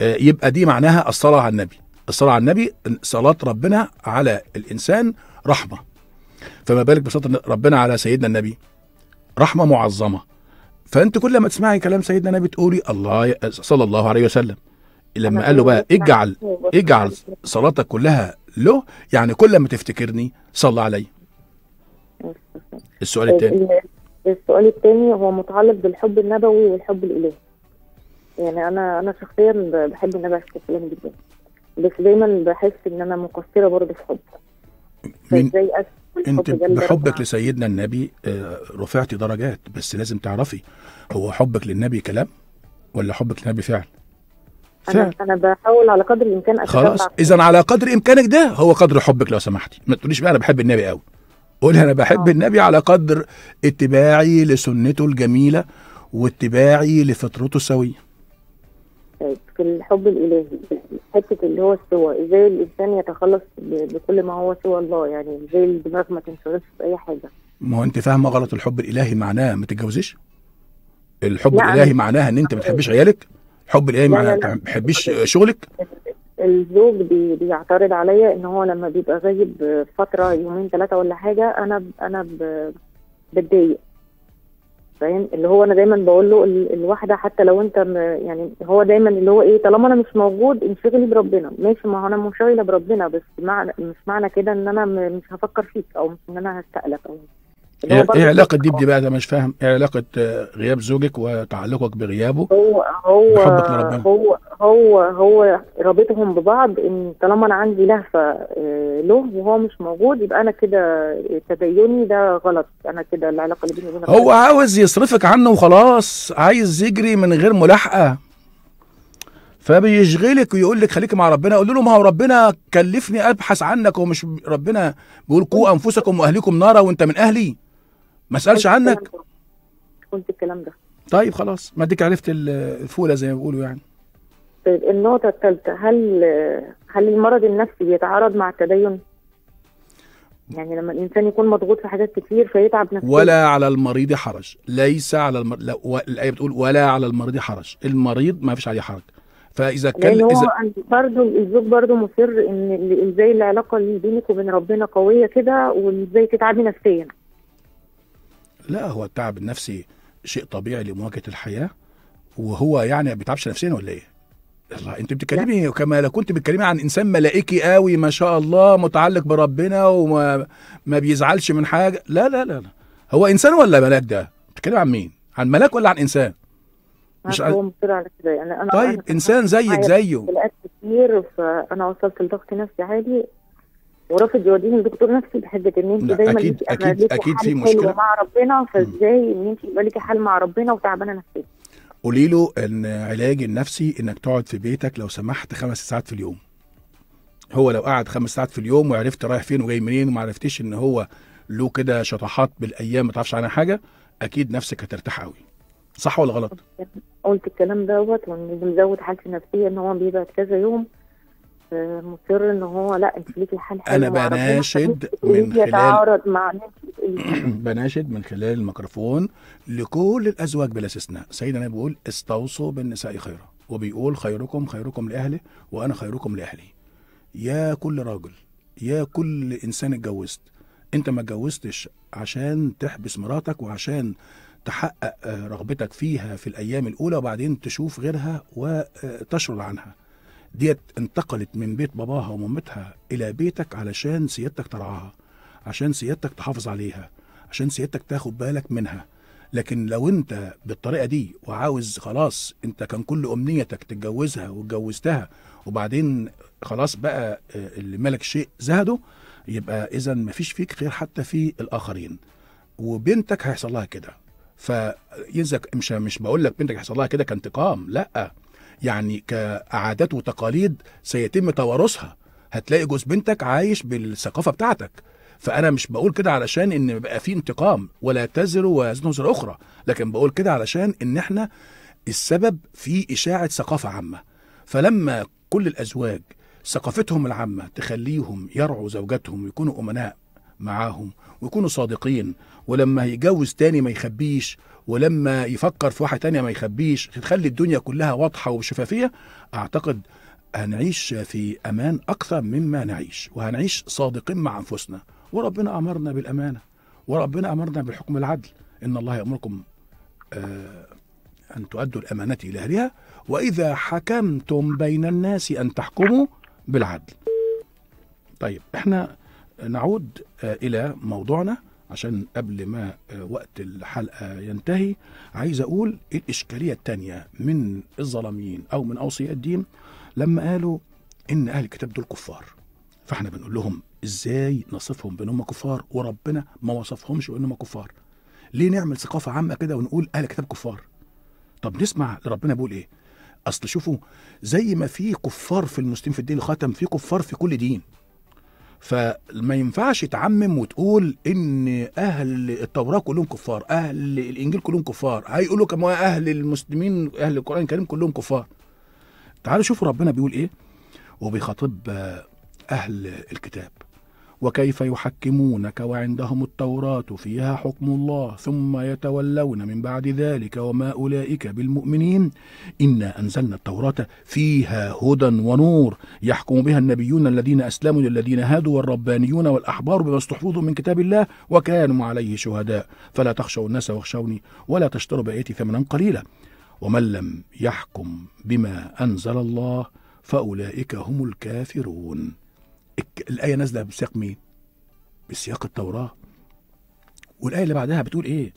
Speaker 1: آه، يبقى دي معناها الصلاه على النبي الصلاه على النبي صلاه ربنا على الانسان رحمه فما بالك بسطر ربنا على سيدنا النبي رحمه معظمه فانت كل ما تسمعي كلام سيدنا النبي تقولي الله صلى الله عليه وسلم لما قال له بقى اجعل اجعل صلاتك كلها له يعني كل ما تفتكرني صلى علي السؤال الثاني
Speaker 4: السؤال الثاني هو متعلق بالحب النبوي والحب الالهي يعني انا انا شخصيا بحب النبي عليه الصلاه والسلام جدا بس دايما بحس ان انا مقصره برضه في حبه فازاي انت بحبك
Speaker 1: لسيدنا النبي آه، رفعت درجات بس لازم تعرفي هو حبك للنبي كلام ولا حبك للنبي فعل؟
Speaker 4: فعل. انا انا بحاول على قدر الامكان خلاص
Speaker 1: اذا على قدر امكانك ده هو قدر حبك لو سمحتي ما تقوليش بقى انا بحب النبي قوي قولي انا بحب أوه. النبي على قدر اتباعي لسنته الجميله واتباعي لفطرته السويه
Speaker 4: في الحب الالهي حته اللي هو السوى ازاي الانسان يتخلص بكل ما هو سوى الله يعني ازاي الدماغ ما تنشغلش باي حاجه
Speaker 1: ما هو انت فاهمه غلط الحب الالهي معناه ما تتجوزيش الحب يعني الالهي معناها ان انت ما بتحبيش عيالك الحب الالهي نعم. معناها ما بتحبيش شغلك
Speaker 4: الزوج بي بيعترض عليا ان هو لما بيبقى غايب فتره يومين ثلاثه ولا حاجه انا انا بتضايق فاهم اللي هو انا دايما بقول له الواحده حتى لو انت يعني هو دايما اللي هو ايه طالما انا مش موجود انشغلي بربنا ماشي ما هو انا منشغله بربنا بس معنى مش معنى كده ان انا مش هفكر فيك او ان انا هستقلك او ايه, إيه علاقه
Speaker 1: دي بدي بقى ده مش فاهم ايه علاقه آه، غياب زوجك وتعلقك بغيابه
Speaker 4: هو هو هو هو هو رابطهم ببعض ان طالما انا عندي لهفه آه، له وهو مش موجود يبقى انا كده آه، تديني ده غلط انا كده العلاقه اللي بيني وبينه هو
Speaker 1: عاوز يصرفك عنه وخلاص عايز يجري من غير ملاحقه فبيشغلك ويقول لك خليك مع ربنا قول له ما هو ربنا كلفني ابحث عنك ومش ربنا بيقول قوا انفسكم واهليكم نارا وانت من اهلي ما سالش عنك قلت الكلام ده طيب خلاص ما اديك عرفت الفوله زي ما بيقولوا يعني
Speaker 4: طيب النقطه الثالثه هل هل المرض النفسي بيتعارض مع التدين يعني لما الانسان يكون مضغوط في حاجات كتير فيتعب نفسيا ولا
Speaker 1: على المريض حرج ليس على المر... لا و... الايه بتقول ولا على المريض حرج المريض ما فيش عليه حرج فاذا كان هو إذا...
Speaker 4: برضه الزوج برضه مصر ان ازاي العلاقه اللي بينك وبين ربنا قويه كده وازاي تتعبي نفسيا
Speaker 1: لا هو التعب النفسي شيء طبيعي لمواجهه الحياه وهو يعني ما بيتعبش نفسيا ولا ايه؟ الله انت بتتكلمي كما لو كنت بتتكلمي عن انسان ملائكي قوي ما شاء الله متعلق بربنا وما ما بيزعلش من حاجه لا لا لا, لا. هو انسان ولا ملاك ده؟ بتتكلم عن مين؟ عن ملاك ولا عن انسان؟
Speaker 4: مش هو مصر على كده يعني انا طيب أنا
Speaker 1: انسان زيك زيه
Speaker 4: كتير فانا وصلت لضغط نفسي عالي ورافض يوديني لدكتور نفسي بحجه ان انت دايما اكيد اكيد اكيد في مشكله مع ربنا فازاي ان انت يبقى لك حال مع ربنا وتعبانه نفسيا
Speaker 1: قولي له ان علاج النفسي انك تقعد في بيتك لو سمحت خمس ساعات في اليوم هو لو قعد خمس ساعات في اليوم وعرفت رايح فين وجاي منين وما عرفتش ان هو له كده شطحات بالايام ما تعرفش عنها حاجه اكيد نفسك هترتاح قوي صح ولا غلط
Speaker 4: قلت الكلام دوت وان بنزود حالتي النفسيه ان هو بيبقى كذا يوم مصر ان هو لا انت ليكي حل حلو انا بناشد من خلال مع
Speaker 1: بناشد من خلال الميكروفون لكل الازواج بلا استثناء سيدنا بيقول استوصوا بالنساء خيرا وبيقول خيركم خيركم لاهله وانا خيركم لاهلي يا كل راجل يا كل انسان اتجوزت انت ما اتجوزتش عشان تحبس مراتك وعشان تحقق آه، رغبتك فيها في الايام الاولى وبعدين تشوف غيرها وتشرد عنها ديت انتقلت من بيت باباها ومامتها الى بيتك علشان سيادتك ترعاها عشان سيادتك تحافظ عليها عشان سيادتك تاخد بالك منها لكن لو انت بالطريقه دي وعاوز خلاص انت كان كل امنيتك تتجوزها واتجوزتها وبعدين خلاص بقى آه، اللي ملك شيء زهده يبقى اذا مفيش فيك خير حتى في الاخرين وبنتك هيحصل لها كده فيزك مش مش بقول لك بنتك هيحصل لها كده كانتقام لا يعني كعادات وتقاليد سيتم توارثها هتلاقي جوز بنتك عايش بالثقافه بتاعتك فانا مش بقول كده علشان ان يبقى في انتقام ولا تزر وزن وزر اخرى لكن بقول كده علشان ان احنا السبب في اشاعه ثقافه عامه فلما كل الازواج ثقافتهم العامه تخليهم يرعوا زوجاتهم ويكونوا امناء معاهم ويكونوا صادقين ولما يتجوز تاني ما يخبيش ولما يفكر في واحده تانية ما يخبيش تخلي الدنيا كلها واضحه وشفافيه اعتقد هنعيش في امان اكثر مما نعيش وهنعيش صادقين مع انفسنا وربنا امرنا بالامانه وربنا امرنا بالحكم العدل ان الله يامركم آه، ان تؤدوا الامانات الى اهلها واذا حكمتم بين الناس ان تحكموا بالعدل طيب احنا نعود آه، إلى موضوعنا عشان قبل ما آه، وقت الحلقة ينتهي عايز أقول الإشكالية التانية من الظلاميين أو من أوصياء الدين لما قالوا إن أهل الكتاب دول كفار فاحنا بنقول لهم ازاي نصفهم بأنهم كفار وربنا ما وصفهمش بأنهم كفار ليه نعمل ثقافة عامة كده ونقول أهل الكتاب كفار طب نسمع ربنا بيقول إيه أصل شوفوا زي ما في كفار في المسلمين في الدين الخاتم في كفار في كل دين فما ينفعش تعمم وتقول ان اهل التوراه كلهم كفار اهل الانجيل كلهم كفار هيقولوا كما اهل المسلمين اهل القران الكريم كلهم كفار تعالوا شوفوا ربنا بيقول ايه وبيخاطب اهل الكتاب وكيف يحكمونك وعندهم التوراة فيها حكم الله ثم يتولون من بعد ذلك وما أولئك بالمؤمنين إنا أنزلنا التوراة فيها هدى ونور يحكم بها النبيون الذين أسلموا للذين هادوا والربانيون والأحبار بما استحفظوا من كتاب الله وكانوا عليه شهداء فلا تخشوا الناس واخشوني ولا تشتروا بآيتي ثمنا قليلا ومن لم يحكم بما أنزل الله فأولئك هم الكافرون الآية نازلة بسياق مين؟ بسياق التوراة والآية اللي بعدها بتقول إيه؟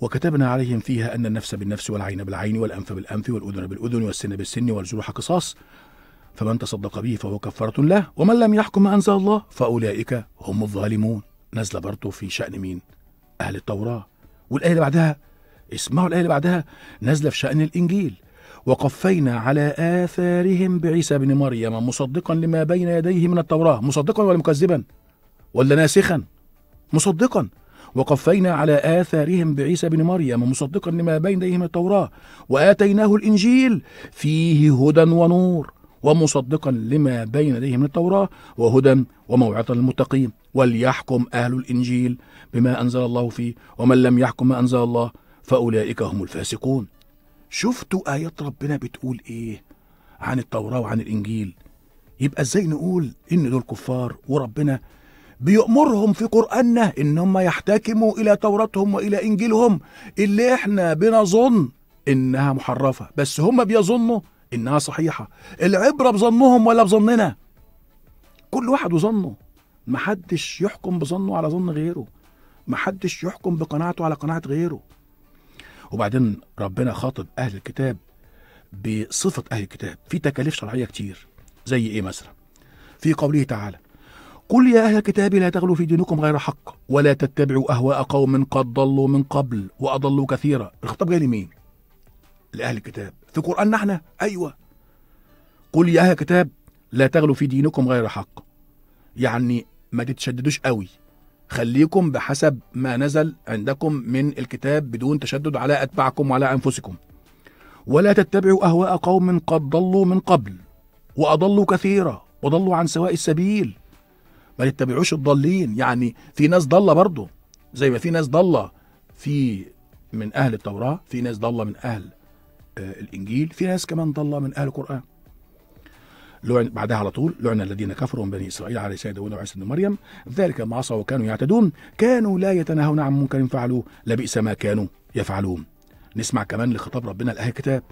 Speaker 1: وكتبنا عليهم فيها أن النفس بالنفس والعين بالعين والأنف بالأنف والأذن بالأذن والسن بالسن والجروح قصاص فمن تصدق به فهو كفارة له ومن لم يحكم ما أنزل الله فأولئك هم الظالمون نازلة برضه في شأن مين؟ أهل التوراة والآية اللي بعدها اسمعوا الآية اللي بعدها نازلة في شأن الإنجيل وقفينا على آثارهم بعيسى بن مريم مصدقا لما بين يديه من التوراة مصدقا ولا مكذبا ولا ناسخا مصدقا وقفينا على آثارهم بعيسى بن مريم مصدقا لما بين يديه من التوراة وآتيناه الإنجيل فيه هدى ونور ومصدقا لما بين يديه من التوراة وهدى وموعظة للمتقين وليحكم أهل الإنجيل بما أنزل الله فيه ومن لم يحكم ما أنزل الله فأولئك هم الفاسقون شفتوا آيات ربنا بتقول إيه عن التوراة وعن الإنجيل يبقى إزاي نقول إن دول كفار وربنا بيأمرهم في قرآننا إن هم يحتكموا إلى توراتهم وإلى إنجيلهم اللي إحنا بنظن إنها محرفة بس هم بيظنوا إنها صحيحة العبرة بظنهم ولا بظننا كل واحد وظنه محدش يحكم بظنه على ظن غيره محدش يحكم بقناعته على قناعة غيره وبعدين ربنا خاطب اهل الكتاب بصفه اهل الكتاب في تكاليف شرعيه كتير زي ايه مثلا في قوله تعالى قل يا أهل الكتاب لا تغلوا في دينكم غير حق ولا تتبعوا أهواء قوم قد ضلوا من قبل وأضلوا كثيرا الخطاب جاي لمين؟ لأهل الكتاب في قرآننا احنا أيوة قل يا أهل الكتاب لا تغلوا في دينكم غير حق يعني ما تتشددوش قوي خليكم بحسب ما نزل عندكم من الكتاب بدون تشدد على أتباعكم وعلى أنفسكم ولا تتبعوا أهواء قوم قد ضلوا من قبل وأضلوا كثيرا وضلوا عن سواء السبيل ما تتبعوش الضالين يعني في ناس ضالة برضه زي ما في ناس ضالة في من أهل التوراة في ناس ضالة من أهل آه، الإنجيل في ناس كمان ضالة من أهل القرآن لعن بعدها على طول لعن الذين كفروا من بني اسرائيل على سيدنا داوود وعيسى بن مريم ذلك ما عصوا وكانوا يعتدون كانوا لا يتناهون عن منكر فعلوا لبئس ما كانوا يفعلون نسمع كمان لخطاب ربنا لاهل الكتاب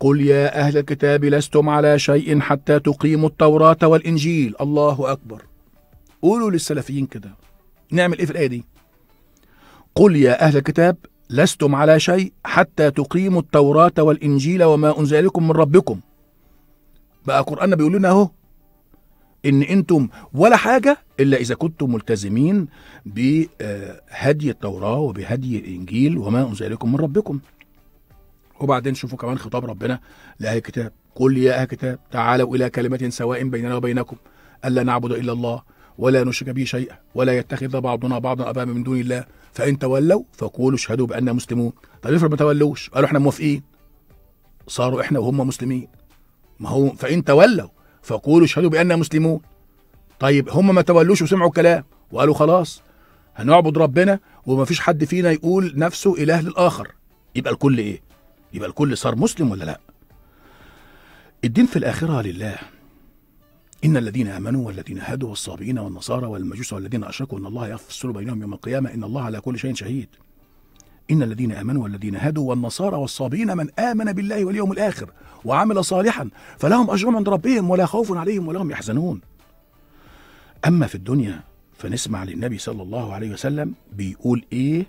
Speaker 1: قل يا اهل الكتاب لستم على شيء حتى تقيموا التوراه والانجيل الله اكبر قولوا للسلفيين كده نعمل ايه في الايه دي قل يا اهل الكتاب لستم على شيء حتى تقيموا التوراة والإنجيل وما أنزل لكم من ربكم بقى قرآننا بيقول لنا اهو ان انتم ولا حاجه الا اذا كنتم ملتزمين بهدي التوراه وبهدي الانجيل وما انزل اليكم من ربكم وبعدين شوفوا كمان خطاب ربنا لاهل الكتاب قل يا اهل الكتاب تعالوا الى كلمه سواء بيننا وبينكم الا نعبد الا الله ولا نشرك به شيئا ولا يتخذ بعضنا بعضا ابا من دون الله فان تولوا فقولوا اشهدوا باننا مسلمون طب افرض ما تولوش قالوا احنا موافقين صاروا احنا وهم مسلمين ما هو فإن تولوا فقولوا اشهدوا بأننا مسلمون طيب هم ما تولوش وسمعوا الكلام وقالوا خلاص هنعبد ربنا وما فيش حد فينا يقول نفسه إله للآخر يبقى الكل إيه؟ يبقى الكل صار مسلم ولا لأ؟ الدين في الآخرة لله إن الذين آمنوا والذين هادوا والصابئين والنصارى والمجوس والذين أشركوا إن الله يفصل بينهم يوم القيامة إن الله على كل شيء شهيد إن الذين آمنوا والذين هادوا والنصارى والصابئين من آمن بالله واليوم الآخر وعمل صالحا فلهم أجرهم عند ربهم ولا خوف عليهم ولا هم يحزنون أما في الدنيا فنسمع للنبي صلى الله عليه وسلم بيقول إيه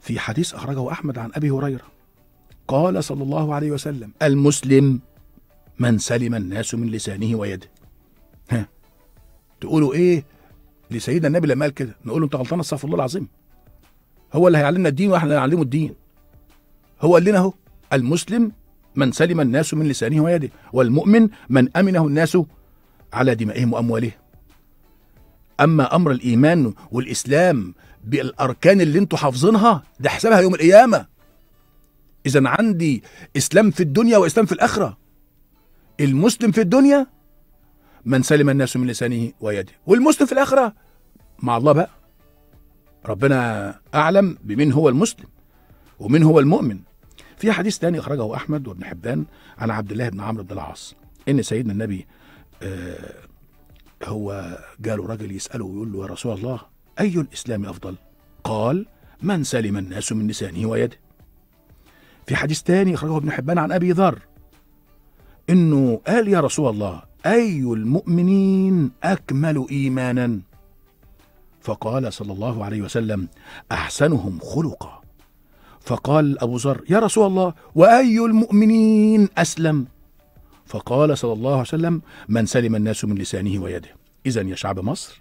Speaker 1: في حديث أخرجه أحمد عن أبي هريرة قال صلى الله عليه وسلم المسلم من سلم الناس من لسانه ويده ها تقولوا إيه لسيدنا النبي لما قال كده نقول له أنت غلطان استغفر الله العظيم هو اللي هيعلمنا الدين واحنا اللي هنعلمه الدين هو قال لنا اهو المسلم من سلم الناس من لسانه ويده والمؤمن من امنه الناس على دمائهم واموالهم اما امر الايمان والاسلام بالاركان اللي انتوا حافظينها ده حسابها يوم القيامه اذا عندي اسلام في الدنيا واسلام في الاخره المسلم في الدنيا من سلم الناس من لسانه ويده والمسلم في الاخره مع الله بقى ربنا أعلم بمن هو المسلم ومن هو المؤمن في حديث ثاني أخرجه أحمد وابن حبان عن عبد الله بن عمرو بن العاص إن سيدنا النبي آه، هو جاله رجل يسأله ويقول له يا رسول الله أي الإسلام أفضل قال من سلم الناس من لسانه ويده في حديث ثاني أخرجه ابن حبان عن أبي ذر إنه قال يا رسول الله أي المؤمنين أكمل إيمانا فقال صلى الله عليه وسلم احسنهم خلقا فقال ابو ذر يا رسول الله واي المؤمنين اسلم فقال صلى الله عليه وسلم من سلم الناس من لسانه ويده اذا يا شعب مصر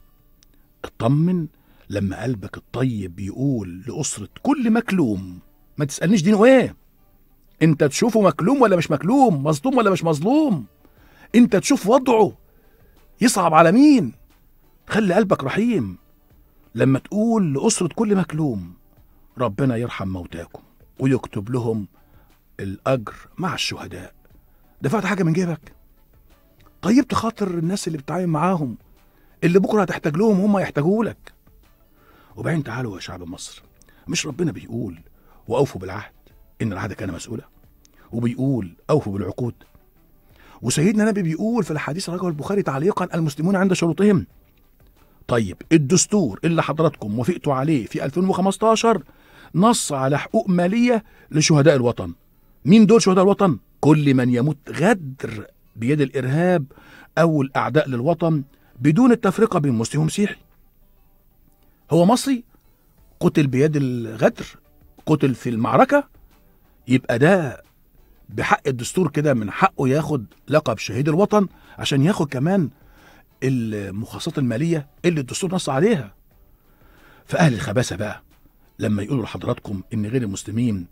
Speaker 1: اطمن لما قلبك الطيب يقول لأسرة كل مكلوم ما تسألنيش دينه ايه انت تشوفه مكلوم ولا مش مكلوم مظلوم ولا مش مظلوم انت تشوف وضعه يصعب على مين خلي قلبك رحيم لما تقول لأسرة كل مكلوم ربنا يرحم موتاكم ويكتب لهم الأجر مع الشهداء دفعت حاجة من جيبك طيبت خاطر الناس اللي بتعاين معاهم اللي بكرة هتحتاج لهم هم يحتاجوا لك وبعدين تعالوا يا شعب مصر مش ربنا بيقول وأوفوا بالعهد إن العهد كان مسؤولا وبيقول أوفوا بالعقود وسيدنا النبي بيقول في الحديث رواه البخاري تعليقا المسلمون عند شروطهم طيب الدستور اللي حضراتكم وافقتوا عليه في 2015 نص على حقوق مالية لشهداء الوطن مين دول شهداء الوطن؟ كل من يموت غدر بيد الإرهاب أو الأعداء للوطن بدون التفرقة بين مسلم ومسيحي هو مصري قتل بيد الغدر قتل في المعركة يبقى ده بحق الدستور كده من حقه ياخد لقب شهيد الوطن عشان ياخد كمان المخصصات الماليه اللي الدستور نص عليها فاهل الخباثه بقى لما يقولوا لحضراتكم ان غير المسلمين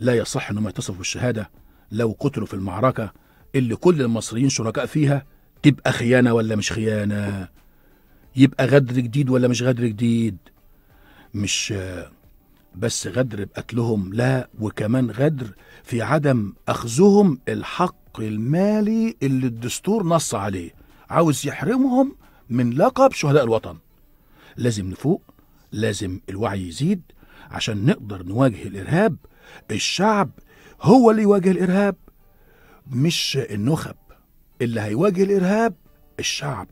Speaker 1: لا يصح انهم يتصفوا بالشهاده لو قتلوا في المعركه اللي كل المصريين شركاء فيها تبقى خيانه ولا مش خيانه يبقى غدر جديد ولا مش غدر جديد مش بس غدر بقتلهم لا وكمان غدر في عدم اخذهم الحق المالي اللي الدستور نص عليه عاوز يحرمهم من لقب شهداء الوطن لازم نفوق لازم الوعي يزيد عشان نقدر نواجه الارهاب الشعب هو اللي يواجه الارهاب مش النخب اللي هيواجه الارهاب الشعب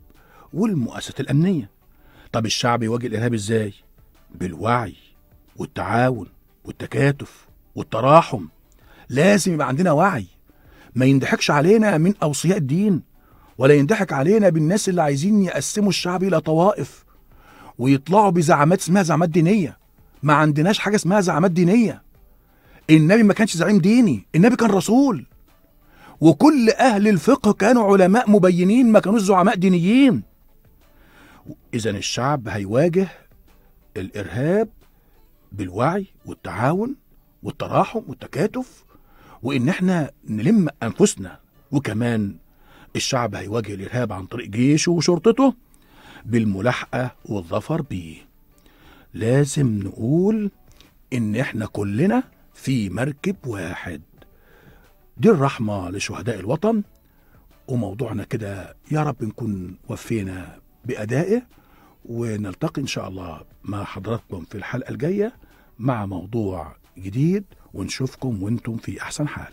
Speaker 1: والمؤسسات الامنيه طب الشعب يواجه الارهاب ازاي بالوعي والتعاون والتكاتف والتراحم لازم يبقى عندنا وعي ما يندحكش علينا من اوصياء الدين ولا ينضحك علينا بالناس اللي عايزين يقسموا الشعب الى طوائف ويطلعوا بزعامات اسمها زعامات دينيه ما عندناش حاجه اسمها زعامات دينيه النبي ما كانش زعيم ديني النبي كان رسول وكل اهل الفقه كانوا علماء مبينين ما كانوش زعماء دينيين اذا الشعب هيواجه الارهاب بالوعي والتعاون والتراحم والتكاتف وان احنا نلم انفسنا وكمان الشعب هيواجه الإرهاب عن طريق جيشه وشرطته بالملاحقة والظفر بيه لازم نقول إن إحنا كلنا في مركب واحد دي الرحمة لشهداء الوطن وموضوعنا كده يا رب نكون وفينا بأدائه ونلتقي إن شاء الله مع حضراتكم في الحلقة الجاية مع موضوع جديد ونشوفكم وانتم في احسن حال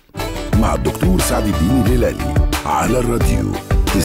Speaker 1: مع الدكتور سعد الدين الهلالي على الراديو